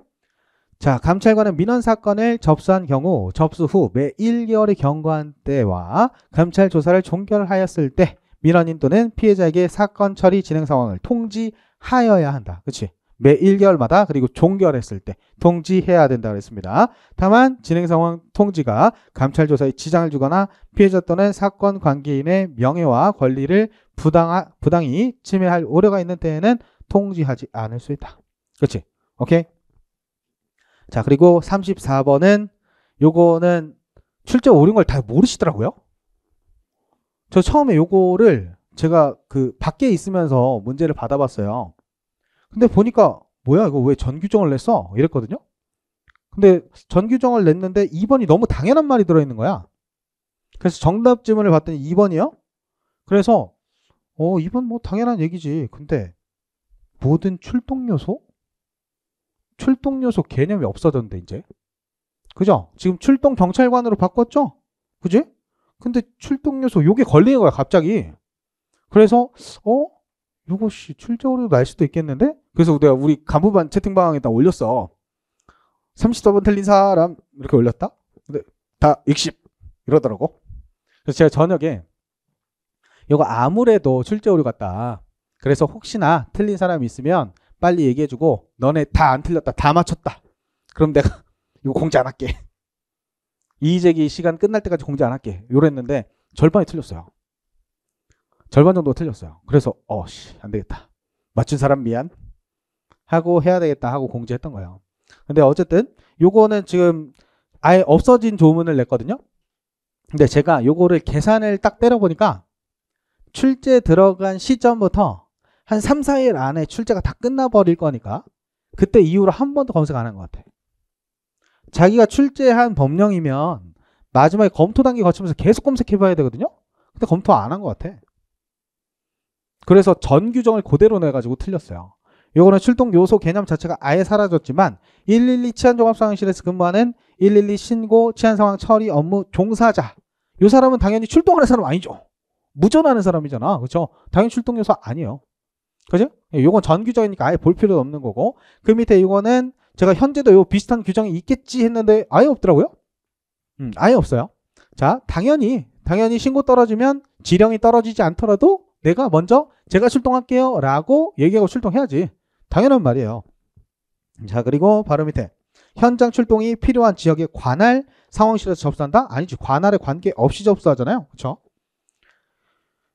자 감찰관은 민원 사건을 접수한 경우 접수 후 매 1개월의 경과한 때와 감찰 조사를 종결하였을 때 민원인 또는 피해자에게 사건 처리 진행 상황을 통지하여야 한다 그치? 매 1개월마다 그리고 종결했을 때 통지해야 된다고 했습니다. 다만 진행 상황 통지가 감찰 조사에 지장을 주거나 피해자 또는 사건 관계인의 명예와 권리를 부당 부당히 침해할 우려가 있는 때에는 통지하지 않을 수 있다. 그렇지? 오케이. 자, 그리고 34번은 요거는 출제 오른 걸 다 모르시더라고요. 저 처음에 요거를 제가 그 밖에 있으면서 문제를 받아봤어요. 근데 보니까 뭐야 이거 왜 전규정을 냈어? 이랬거든요. 근데 전규정을 냈는데 2번이 너무 당연한 말이 들어있는 거야. 그래서 정답 지문을 봤더니 2번이요. 그래서 어 2번 뭐 당연한 얘기지. 근데 모든 출동 요소? 출동 요소 개념이 없어졌는데 이제. 그죠? 지금 출동 경찰관으로 바꿨죠? 그지? 근데 출동 요소 요게 걸리는 거야 갑자기. 그래서 어? 요것이 출적으로 날 수도 있겠는데? 그래서 내가 우리 간부반 채팅방에다 올렸어. 34번 틀린 사람 이렇게 올렸다. 근데 다 60 이러더라고. 그래서 제가 저녁에 이거 아무래도 출제 오류 같다. 그래서 혹시나 틀린 사람이 있으면 빨리 얘기해주고 너네 다 안 틀렸다 다 맞췄다. 그럼 내가 이거 공지 안 할게. 이의제기 시간 끝날 때까지 공지 안 할게. 요랬는데 절반이 틀렸어요. 절반 정도 틀렸어요. 그래서 어씨 안 되겠다. 맞춘 사람 미안. 하고 해야 되겠다 하고 공지했던 거예요. 근데 어쨌든 요거는 지금 아예 없어진 조문을 냈거든요. 근데 제가 요거를 계산을 딱 때려보니까 출제 들어간 시점부터 한 3, 4일 안에 출제가 다 끝나버릴 거니까 그때 이후로 한 번도 검색 안 한 것 같아. 자기가 출제한 법령이면 마지막에 검토 단계 거치면서 계속 검색해봐야 되거든요. 근데 검토 안 한 것 같아. 그래서 전 규정을 그대로 내가지고 틀렸어요. 요거는 출동 요소 개념 자체가 아예 사라졌지만 112 치안종합상황실에서 근무하는 112 신고 치안상황 처리 업무 종사자 요 사람은 당연히 출동하는 사람 아니죠 무전하는 사람이잖아 그렇죠 당연히 출동 요소 아니에요 그죠? 요건 전규정이니까 아예 볼 필요도 없는 거고 그 밑에 이거는 제가 현재도 요 비슷한 규정이 있겠지 했는데 아예 없더라고요 음, 아예 없어요 자 당연히 당연히 신고 떨어지면 지령이 떨어지지 않더라도 내가 먼저 제가 출동할게요 라고 얘기하고 출동해야지 당연한 말이에요. 자 그리고 바로 밑에 현장 출동이 필요한 지역에 관할 상황실에서 접수한다? 아니지 관할에 관계없이 접수하잖아요. 그렇죠?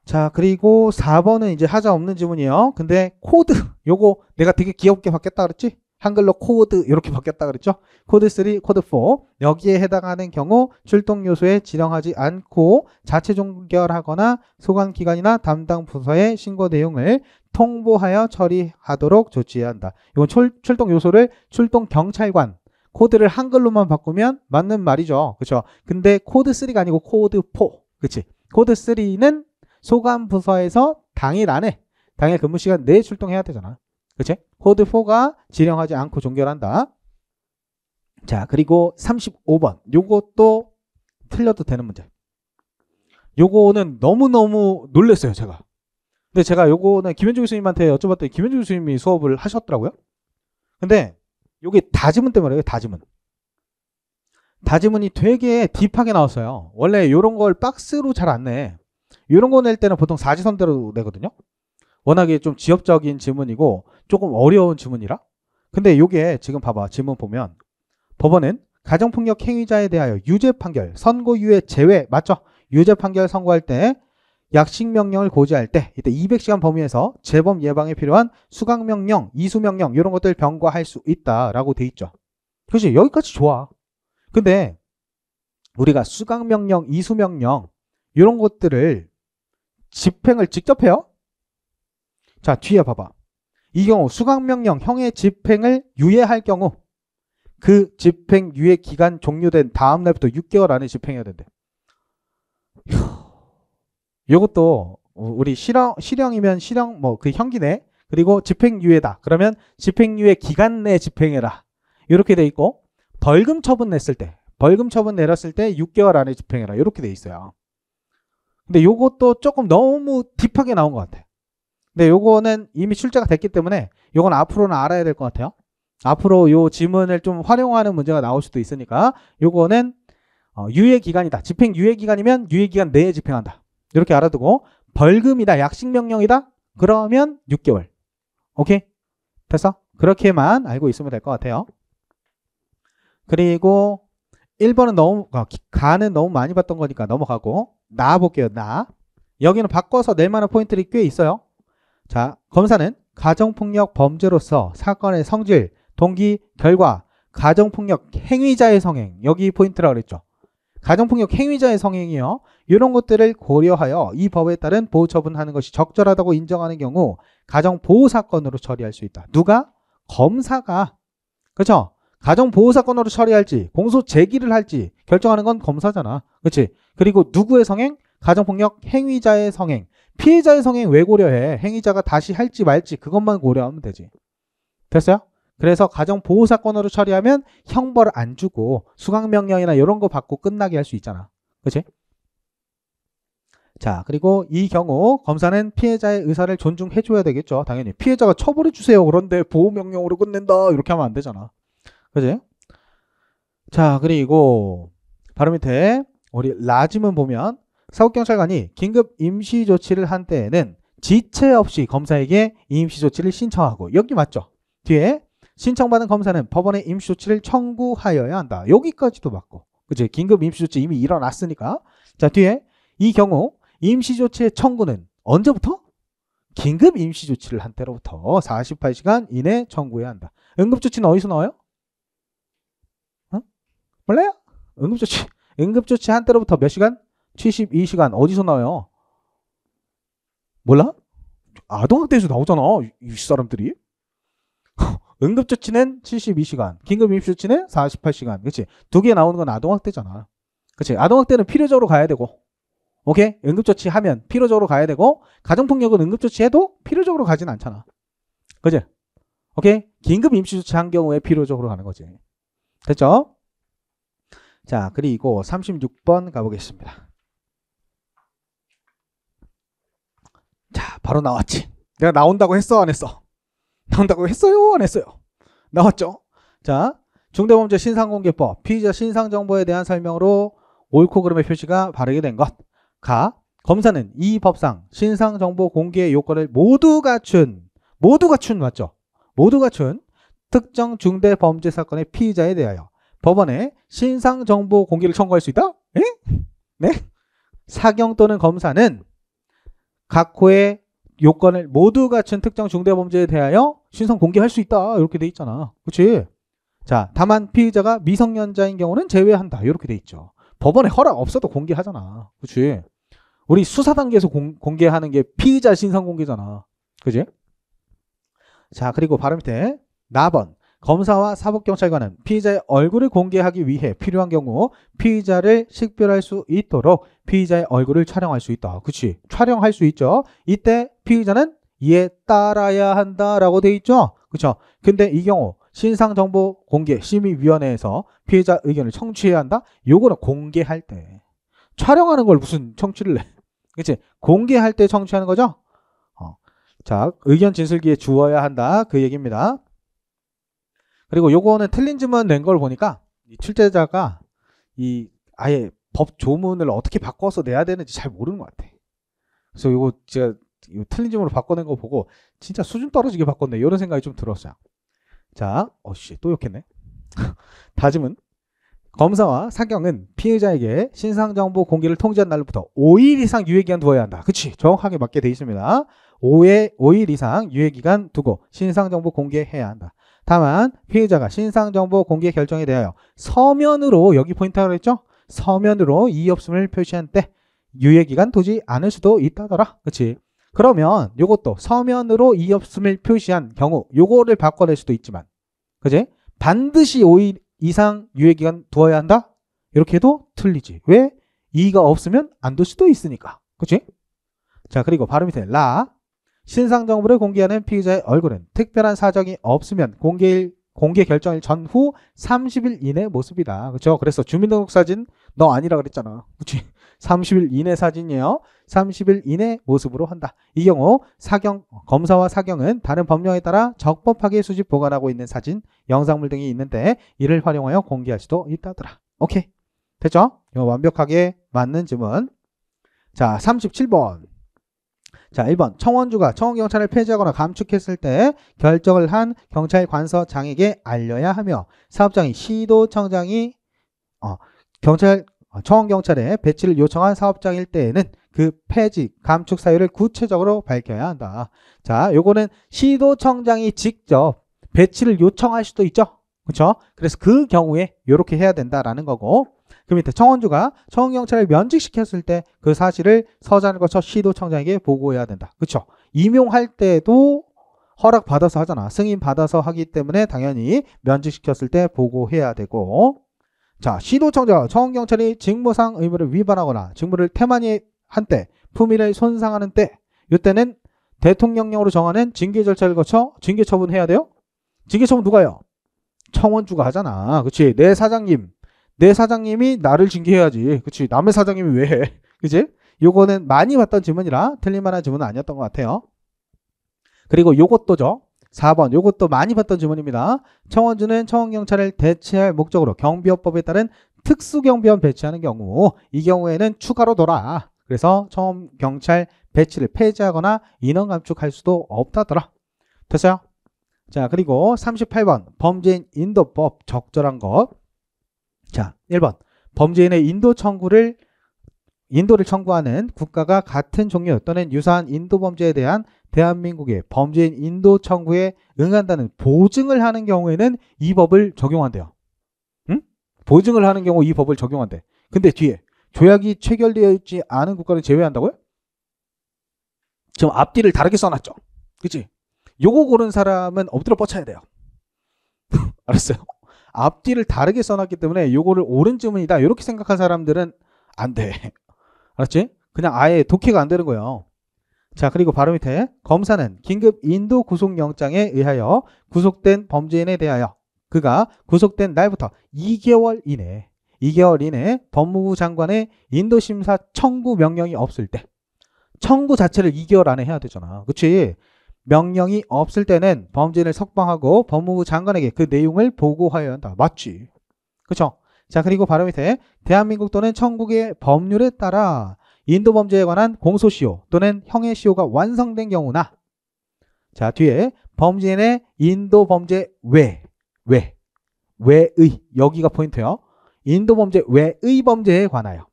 자 그리고 4번은 이제 하자 없는 지문이에요. 근데 코드 요거 내가 되게 귀엽게 받겠다 그랬지? 한글로 코드 이렇게 바뀌었다 그랬죠? 코드 3, 코드 4 여기에 해당하는 경우 출동 요소에 지정하지 않고 자체 종결하거나 소관 기관이나 담당 부서의 신고 내용을 통보하여 처리하도록 조치해야 한다. 이건 출, 출동 요소를 출동 경찰관 코드를 한글로만 바꾸면 맞는 말이죠. 그렇죠? 근데 코드 3가 아니고 코드 4. 그렇지? 코드 3는 소관 부서에서 당일 안에 당일 근무 시간 내에 출동해야 되잖아. 그치? 코드 4가 지령하지 않고 종결한다. 자, 그리고 35번. 요것도 틀려도 되는 문제. 요거는 너무너무 놀랬어요, 제가. 근데 제가 요거는 김현주 교수님한테 여쭤봤더니 김현주 교수님이 수업을 하셨더라고요. 근데 요게 다지문 때문에 요 다지문. 다지문이 되게 딥하게 나왔어요. 원래 요런 걸 박스로 잘 안 내. 요런 거 낼 때는 보통 사지선대로 내거든요. 워낙에 좀 지엽적인 지문이고 조금 어려운 지문이라 근데 요게 지금 봐봐 지문 보면 법원은 가정폭력 행위자에 대하여 유죄 판결 선고유예 제외 맞죠 유죄 판결 선고할 때 약식 명령을 고지할 때 이때 200시간 범위에서 재범 예방에 필요한 수강 명령, 이수 명령 이런 것들 병과할 수 있다라고 돼 있죠. 그렇지 여기까지 좋아. 근데 우리가 수강 명령, 이수 명령 이런 것들을 집행을 직접 해요. 자 뒤에 봐봐. 이 경우 수강명령 형의 집행을 유예할 경우 그 집행 유예 기간 종료된 다음 날부터 6개월 안에 집행해야 된대. 이것도 우리 실형, 실형이면 실형 뭐 그 형기내 그리고 집행유예다. 그러면 집행유예 기간 내에 집행해라. 이렇게 돼 있고 벌금 처분 냈을 때 벌금 처분 내렸을 때 6개월 안에 집행해라. 이렇게 돼 있어요. 근데 이것도 조금 너무 딥하게 나온 것 같아. 근데 요거는 이미 출제가 됐기 때문에 요건 앞으로는 알아야 될 것 같아요. 앞으로 요 지문을 좀 활용하는 문제가 나올 수도 있으니까 요거는 어, 유예 기간이다. 집행 유예 기간이면 유예 기간 내에 집행한다. 이렇게 알아두고 벌금이다. 약식 명령이다. 그러면 6개월. 오케이? 됐어? 그렇게만 알고 있으면 될 것 같아요. 그리고 1번은 너무 어, 가는 너무 많이 봤던 거니까 넘어가고 나 볼게요. 나. 여기는 바꿔서 낼 만한 포인트들이 꽤 있어요. 자, 검사는 가정폭력 범죄로서 사건의 성질, 동기, 결과, 가정폭력 행위자의 성행 여기 포인트라고 그랬죠. 가정폭력 행위자의 성행이요. 이런 것들을 고려하여 이 법에 따른 보호 처분하는 것이 적절하다고 인정하는 경우 가정보호 사건으로 처리할 수 있다. 누가? 검사가. 그렇죠? 가정보호 사건으로 처리할지 공소 제기를 할지 결정하는 건 검사잖아. 그렇지? 그리고 누구의 성행? 가정폭력 행위자의 성행. 피해자의 성행 왜 고려해? 행위자가 다시 할지 말지 그것만 고려하면 되지. 됐어요? 그래서 가정보호사건으로 처리하면 형벌 안 주고 수강명령이나 이런 거 받고 끝나게 할 수 있잖아. 그치? 자 그리고 이 경우 검사는 피해자의 의사를 존중해줘야 되겠죠. 당연히 피해자가 처벌해주세요. 그런데 보호명령으로 끝낸다 이렇게 하면 안 되잖아. 그치? 자 그리고 바로 밑에 우리 라짐은 보면 사법경찰관이 긴급 임시 조치를 한 때에는 지체 없이 검사에게 임시 조치를 신청하고 여기 맞죠? 뒤에 신청받은 검사는 법원에 임시 조치를 청구하여야 한다. 여기까지도 맞고. 그치? 긴급 임시 조치 이미 일어났으니까. 자, 뒤에 이 경우 임시 조치의 청구는 언제부터? 긴급 임시 조치를 한 때로부터 48시간 이내 청구해야 한다. 응급조치는 어디서 나와요? 응? 어? 몰라요? 응급조치. 응급조치 한 때로부터 몇 시간? 72시간 어디서 나와요? 몰라? 아동학대에서 나오잖아. 이, 이 사람들이. 응급조치는 72시간, 긴급입수조치는 48시간. 그치두 개 나오는 건 아동학대잖아. 그치 아동학대는 필요적으로 가야 되고. 오케이? 응급조치 하면 필요적으로 가야 되고 가정폭력은 응급조치 해도 필요적으로 가진 않잖아. 그치 오케이? 긴급임시조치 한 경우에 필요적으로 가는 거지. 됐죠? 자, 그리고 36번 가보겠습니다. 자, 바로 나왔지. 내가 나온다고 했어, 안 했어? 나온다고 했어요, 안 했어요? 나왔죠? 자, 중대범죄 신상공개법, 피의자 신상정보에 대한 설명으로 옳고 그름의 표시가 바르게 된 것. 가, 검사는 이 법상 신상정보 공개의 요건을 모두 갖춘, 모두 갖춘 맞죠? 모두 갖춘 특정 중대 범죄 사건의 피의자에 대하여 법원에 신상정보 공개를 청구할 수 있다? 에? 예? 네? 사경 또는 검사는 각 호의 요건을 모두 갖춘 특정 중대범죄에 대하여 신성 공개할 수 있다 이렇게 돼 있잖아 그치자 다만 피의자가 미성년자인 경우는 제외한다 이렇게 돼 있죠 법원에 허락 없어도 공개하잖아 그치 우리 수사 단계에서 공, 공개하는 게 피의자 신상 공개잖아 그지 자 그리고 바로 밑에 나번 검사와 사법경찰관은 피의자의 얼굴을 공개하기 위해 필요한 경우 피의자를 식별할 수 있도록 피의자의 얼굴을 촬영할 수 있다. 그치? 촬영할 수 있죠. 이때 피의자는 이에 따라야 한다라고 돼 있죠. 그쵸? 근데 이 경우 신상정보 공개 심의위원회에서 피해자 의견을 청취해야 한다? 요거는 공개할 때. 촬영하는 걸 무슨 청취를 해? 그치? 공개할 때 청취하는 거죠? 어. 자, 의견 진술기에 주어야 한다. 그 얘기입니다. 그리고 요거는 틀린 지문 낸 걸 보니까 이 출제자가 이 아예 법 조문을 어떻게 바꿔서 내야 되는지 잘 모르는 것 같아. 그래서 요거 제가 요 틀린 지문으로 바꿔낸 거 보고 진짜 수준 떨어지게 바꿨네 이런 생각이 좀 들었어요. 자, 어씨 또 욕했네. 다짐은 검사와 사경은 피해자에게 신상정보 공개를 통지한 날로부터 5일 이상 유예기간 두어야 한다. 그치? 정확하게 맞게 돼 있습니다. 5에, 5일 이상 유예기간 두고 신상정보 공개해야 한다. 다만 피해자가 신상정보 공개 결정에 대하여 서면으로 여기 포인트라고 했죠? 서면으로 이의 없음을 표시한 때 유예기간 두지 않을 수도 있다더라. 그치? 그러면 이것도 서면으로 이의 없음을 표시한 경우 요거를 바꿔낼 수도 있지만 그치 반드시 5일 이상 유예기간 두어야 한다? 이렇게 도 틀리지. 왜? 이의가 없으면 안 둘 수도 있으니까. 그치? 자 그리고 바로 밑에 라 신상 정보를 공개하는 피의자의 얼굴은 특별한 사정이 없으면 공개일 공개 결정일 전후 30일 이내 모습이다. 그렇죠? 그래서 주민등록 사진 너 아니라 그랬잖아. 그렇지? 30일 이내 사진이에요. 30일 이내 모습으로 한다. 이 경우 사경 검사와 사경은 다른 법령에 따라 적법하게 수집 보관하고 있는 사진, 영상물 등이 있는데 이를 활용하여 공개할 수도 있다더라. 오케이. 됐죠? 완벽하게 맞는 질문. 자, 37번. 자, 1번 청원주가 청원경찰을 폐지하거나 감축했을 때 결정을 한 경찰 관서장에게 알려야 하며 사업장이 시도청장이 어, 경찰 어, 청원경찰에 배치를 요청한 사업장일 때에는 그 폐지, 감축 사유를 구체적으로 밝혀야 한다. 자, 요거는 시도청장이 직접 배치를 요청할 수도 있죠. 그렇죠? 그래서 그 경우에 요렇게 해야 된다라는 거고 그 밑에 청원주가 청원경찰을 면직시켰을 때 그 사실을 서장을 거쳐 시도청장에게 보고해야 된다. 그렇죠? 임용할 때도 허락받아서 하잖아. 승인받아서 하기 때문에 당연히 면직시켰을 때 보고해야 되고 자 시도청장, 청원경찰이 직무상 의무를 위반하거나 직무를 태만히 한 때, 품위를 손상하는 때 이때는 대통령령으로 정하는 징계 절차를 거쳐 징계 처분해야 돼요? 징계 처분 누가요? 청원주가 하잖아. 그치? 내 사장님 내 사장님이 나를 징계해야지. 그치. 남의 사장님이 왜 해? 그치? 요거는 많이 봤던 질문이라 틀릴만한 질문은 아니었던 것 같아요. 그리고 요것도죠. 4번 요것도 많이 봤던 질문입니다. 청원주는 청원경찰을 대체할 목적으로 경비업법에 따른 특수경비원 배치하는 경우 이 경우에는 추가로 돌아 그래서 청원경찰 배치를 폐지하거나 인원 감축할 수도 없다더라. 됐어요? 자 그리고 38번 범죄인 인도법 적절한 것 자, 1번. 범죄인의 인도 청구를 인도를 청구하는 국가가 같은 종류 또는 유사한 인도 범죄에 대한 대한민국의 범죄인 인도 청구에 응한다는 보증을 하는 경우에는 이 법을 적용한대요. 응? 보증을 하는 경우 이 법을 적용한대. 근데 뒤에 조약이 체결되어 있지 않은 국가를 제외한다고요? 지금 앞뒤를 다르게 써놨죠. 그치? 요거 고른 사람은 엎드려 뻗쳐야 돼요. 알았어요? 앞뒤를 다르게 써놨기 때문에 요거를 옳은 지문이다 이렇게 생각한 사람들은 안 돼. 알았지? 그냥 아예 독해가 안 되는 거예요. 자 그리고 바로 밑에 검사는 긴급 인도 구속영장에 의하여 구속된 범죄인에 대하여 그가 구속된 날부터 2개월 이내 2개월 이내 법무부 장관의 인도심사 청구 명령이 없을 때 청구 자체를 2개월 안에 해야 되잖아. 그치? 명령이 없을 때는 범죄인을 석방하고 법무부 장관에게 그 내용을 보고하여야 한다. 맞지? 그쵸? 자 그리고 바로 밑에 대한민국 또는 천국의 법률에 따라 인도 범죄에 관한 공소시효 또는 형의시효가 완성된 경우나 자 뒤에 범죄인의 인도 범죄 외, 외, 외의 여기가 포인트요. 인도 범죄 외의 범죄에 관하여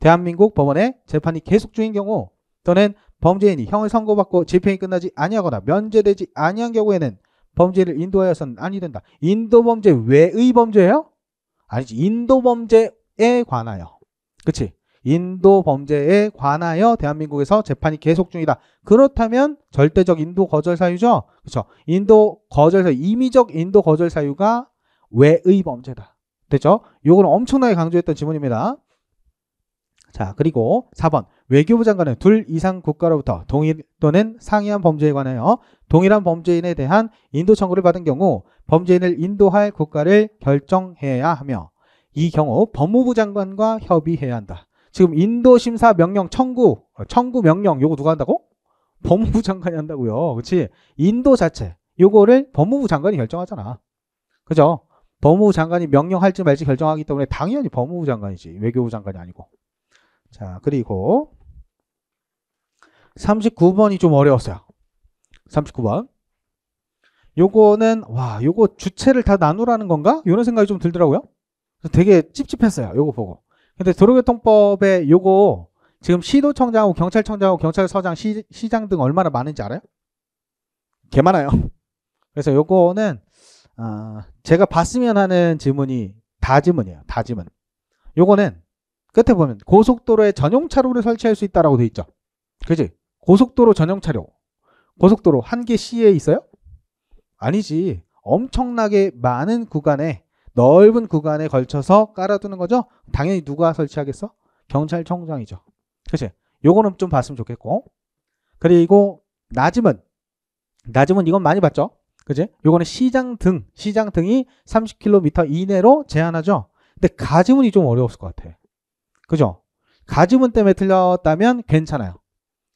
대한민국 법원의 재판이 계속 중인 경우 또는 범죄인이 형을 선고받고 집행이 끝나지 아니하거나 면제되지 아니한 경우에는 범죄를 인도하여서는 아니 된다. 인도범죄 외의 범죄예요? 아니지. 인도범죄에 관하여. 그치? 인도범죄에 관하여 대한민국에서 재판이 계속 중이다. 그렇다면 절대적 인도 거절 사유죠? 그쵸? 인도 거절 사유, 임의적 인도 거절 사유가 외의 범죄다. 됐죠? 요거는 엄청나게 강조했던 지문입니다. 자, 그리고 4번. 외교부 장관은 둘 이상 국가로부터 동일 또는 상이한 범죄에 관하여 동일한 범죄인에 대한 인도 청구를 받은 경우 범죄인을 인도할 국가를 결정해야 하며 이 경우 법무부 장관과 협의해야 한다. 지금 인도 심사 명령 청구 청구 명령 요거 누가 한다고? 법무부 장관이 한다고요. 그렇지? 인도 자체 요거를 법무부 장관이 결정하잖아. 그죠? 법무부 장관이 명령할지 말지 결정하기 때문에 당연히 법무부 장관이지 외교부 장관이 아니고. 자, 그리고 39번이 좀 어려웠어요. 39번. 요거는 와, 요거 주체를 다 나누라는 건가? 이런 생각이 좀 들더라고요. 되게 찝찝했어요. 요거 보고. 근데 도로교통법에 요거 지금 시도청장하고 경찰청장하고 경찰서장, 시, 시장 등 얼마나 많은지 알아요? 개 많아요. 그래서 요거는 어, 제가 봤으면 하는 질문이 다 질문이에요. 다 질문. 요거는 끝에 보면 고속도로에 전용차로를 설치할 수 있다라고 돼 있죠. 그지? 고속도로 전용차로. 고속도로 한 개 시에 있어요? 아니지. 엄청나게 많은 구간에 넓은 구간에 걸쳐서 깔아두는 거죠. 당연히 누가 설치하겠어? 경찰청장이죠. 그치? 요거는 좀 봤으면 좋겠고. 그리고 낮음은 낮음은 이건 많이 봤죠. 그지? 요거는 시장 등, 시장 등이 30km 이내로 제한하죠. 근데 가짐은좀 어려웠을 것 같아. 그죠? 가지문 때문에 틀렸다면 괜찮아요.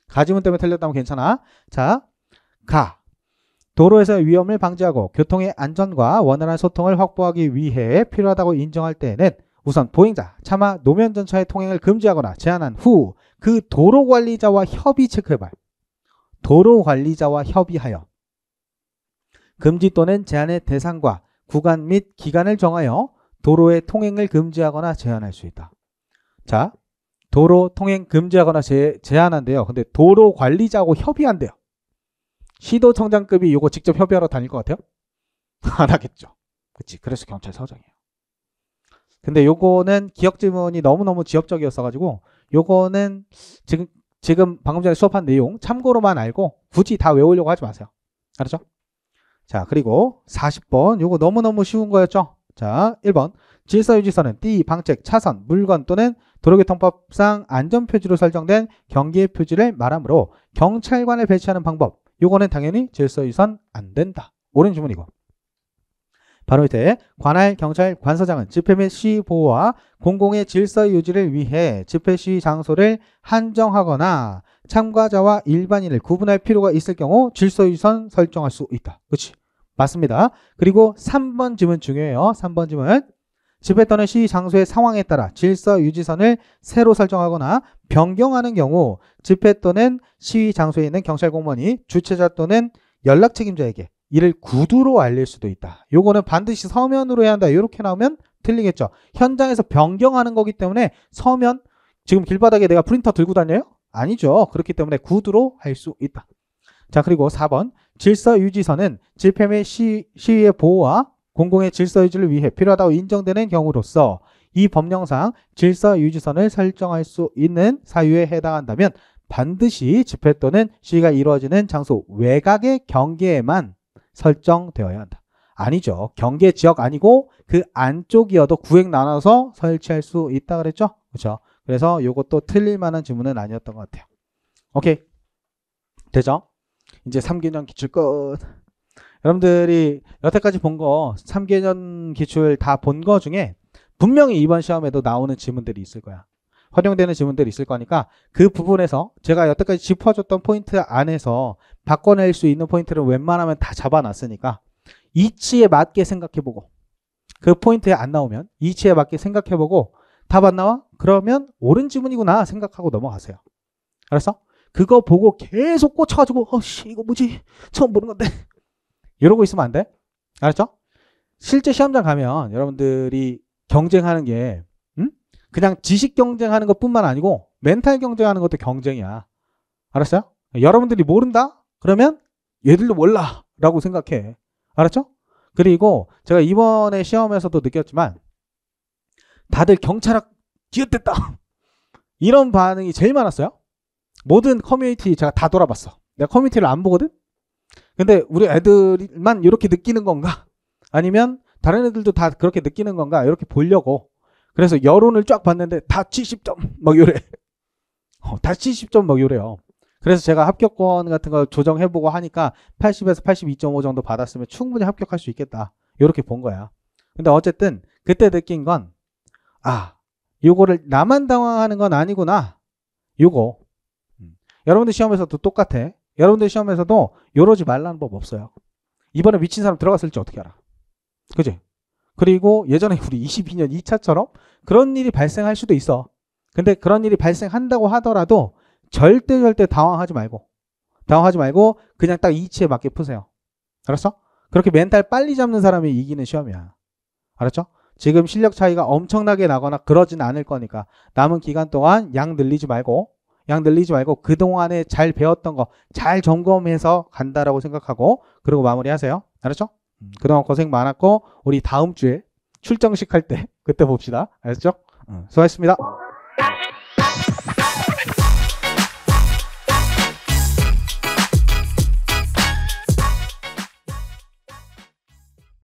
가지문 때문에 틀렸다면 괜찮아. 자, 가. 도로에서 위험을 방지하고 교통의 안전과 원활한 소통을 확보하기 위해 필요하다고 인정할 때에는 우선 보행자, 차마 노면 전차의 통행을 금지하거나 제한한 후 그 도로 관리자와 협의 체크해봐요. 도로 관리자와 협의하여 금지 또는 제한의 대상과 구간 및 기간을 정하여 도로의 통행을 금지하거나 제한할 수 있다. 자, 도로 통행 금지하거나 제, 제한한대요. 근데 도로 관리자하고 협의한대요. 시도청장급이 이거 직접 협의하러 다닐 것 같아요? 안 하겠죠. 그치. 그래서 경찰 서장이에요. 근데 요거는 기억 지문이 너무너무 지역적이었어가지고 요거는 지금, 지금 방금 전에 수업한 내용 참고로만 알고 굳이 다 외우려고 하지 마세요. 알았죠? 자, 그리고 40번. 요거 너무너무 쉬운 거였죠? 자, 1번. 질서유지선은 띠, 방책, 차선, 물건 또는 도로교통법상 안전표지로 설정된 경계 표지를 말하므로 경찰관을 배치하는 방법 요거는 당연히 질서유선 안 된다. 옳은 주문이고 바로 이때 관할 경찰 관서장은 집회 및 시위 보호와 공공의 질서 유지를 위해 집회 시위 장소를 한정하거나 참가자와 일반인을 구분할 필요가 있을 경우 질서 유선 설정할 수 있다. 그렇지? 맞습니다. 그리고 3번 질문 중요해요. 3번 질문 집회 또는 시 장소의 상황에 따라 질서 유지선을 새로 설정하거나 변경하는 경우 집회 또는 시위 장소에 있는 경찰 공무원이 주최자 또는 연락 책임자에게 이를 구두로 알릴 수도 있다. 요거는 반드시 서면으로 해야 한다. 이렇게 나오면 틀리겠죠. 현장에서 변경하는 거기 때문에 서면 지금 길바닥에 내가 프린터 들고 다녀요? 아니죠. 그렇기 때문에 구두로 할 수 있다. 자 그리고 4번 질서 유지선은 집회 및 시, 시위의 보호와 공공의 질서 유지를 위해 필요하다고 인정되는 경우로서 이 법령상 질서 유지선을 설정할 수 있는 사유에 해당한다면 반드시 집회 또는 시위가 이루어지는 장소 외곽의 경계에만 설정되어야 한다. 아니죠. 경계 지역 아니고 그 안쪽이어도 구획 나눠서 설치할 수 있다 그랬죠? 그렇죠. 그래서 이것도 틀릴 만한 질문은 아니었던 것 같아요. 오케이. 되죠? 이제 3개년 기출 끝. 여러분들이 여태까지 본 거 3개년 기출 다 본 거 중에 분명히 이번 시험에도 나오는 질문들이 있을 거야. 활용되는 질문들이 있을 거니까 그 부분에서 제가 여태까지 짚어줬던 포인트 안에서 바꿔낼 수 있는 포인트를 웬만하면 다 잡아놨으니까 이치에 맞게 생각해보고 그 포인트에 안 나오면 이치에 맞게 생각해보고 답 안 나와? 그러면 옳은 질문이구나 생각하고 넘어가세요. 알았어? 그거 보고 계속 꽂혀가지고 어씨 이거 뭐지? 처음 보는 건데 이러고 있으면 안 돼. 알았죠? 실제 시험장 가면 여러분들이 경쟁하는 게 음? 그냥 지식 경쟁하는 것뿐만 아니고 멘탈 경쟁하는 것도 경쟁이야. 알았어요? 여러분들이 모른다? 그러면 얘들도 몰라 라고 생각해. 알았죠? 그리고 제가 이번에 시험에서도 느꼈지만 다들 경찰학 기어됐다 이런 반응이 제일 많았어요. 모든 커뮤니티 제가 다 돌아봤어. 내가 커뮤니티를 안 보거든? 근데 우리 애들만 이렇게 느끼는 건가? 아니면 다른 애들도 다 그렇게 느끼는 건가? 이렇게 보려고. 그래서 여론을 쫙 봤는데 다 70점 막 요래. 어, 다 70점 막 요래요. 그래서 제가 합격권 같은 거 조정해보고 하니까 80에서 82.5 정도 받았으면 충분히 합격할 수 있겠다. 이렇게 본 거야. 근데 어쨌든 그때 느낀 건 아, 요거를 나만 당황하는 건 아니구나. 요거. 음. 여러분들 시험에서도 똑같아. 여러분들 시험에서도 요러지 말라는 법 없어요. 이번에 미친 사람 들어갔을지 어떻게 알아? 그지? 그리고 예전에 우리 22년 2차처럼 그런 일이 발생할 수도 있어. 근데 그런 일이 발생한다고 하더라도 절대 절대 당황하지 말고 당황하지 말고 그냥 딱 이치에 맞게 푸세요. 알았어? 그렇게 멘탈 빨리 잡는 사람이 이기는 시험이야. 알았죠? 지금 실력 차이가 엄청나게 나거나 그러진 않을 거니까 남은 기간 동안 양 늘리지 말고 양 늘리지 말고 그동안에 잘 배웠던 거 잘 점검해서 간다라고 생각하고 그리고 마무리하세요. 알았죠? 음, 그동안 고생 많았고 우리 다음 주에 출정식 할 때 그때 봅시다. 알았죠? 음, 수고하셨습니다.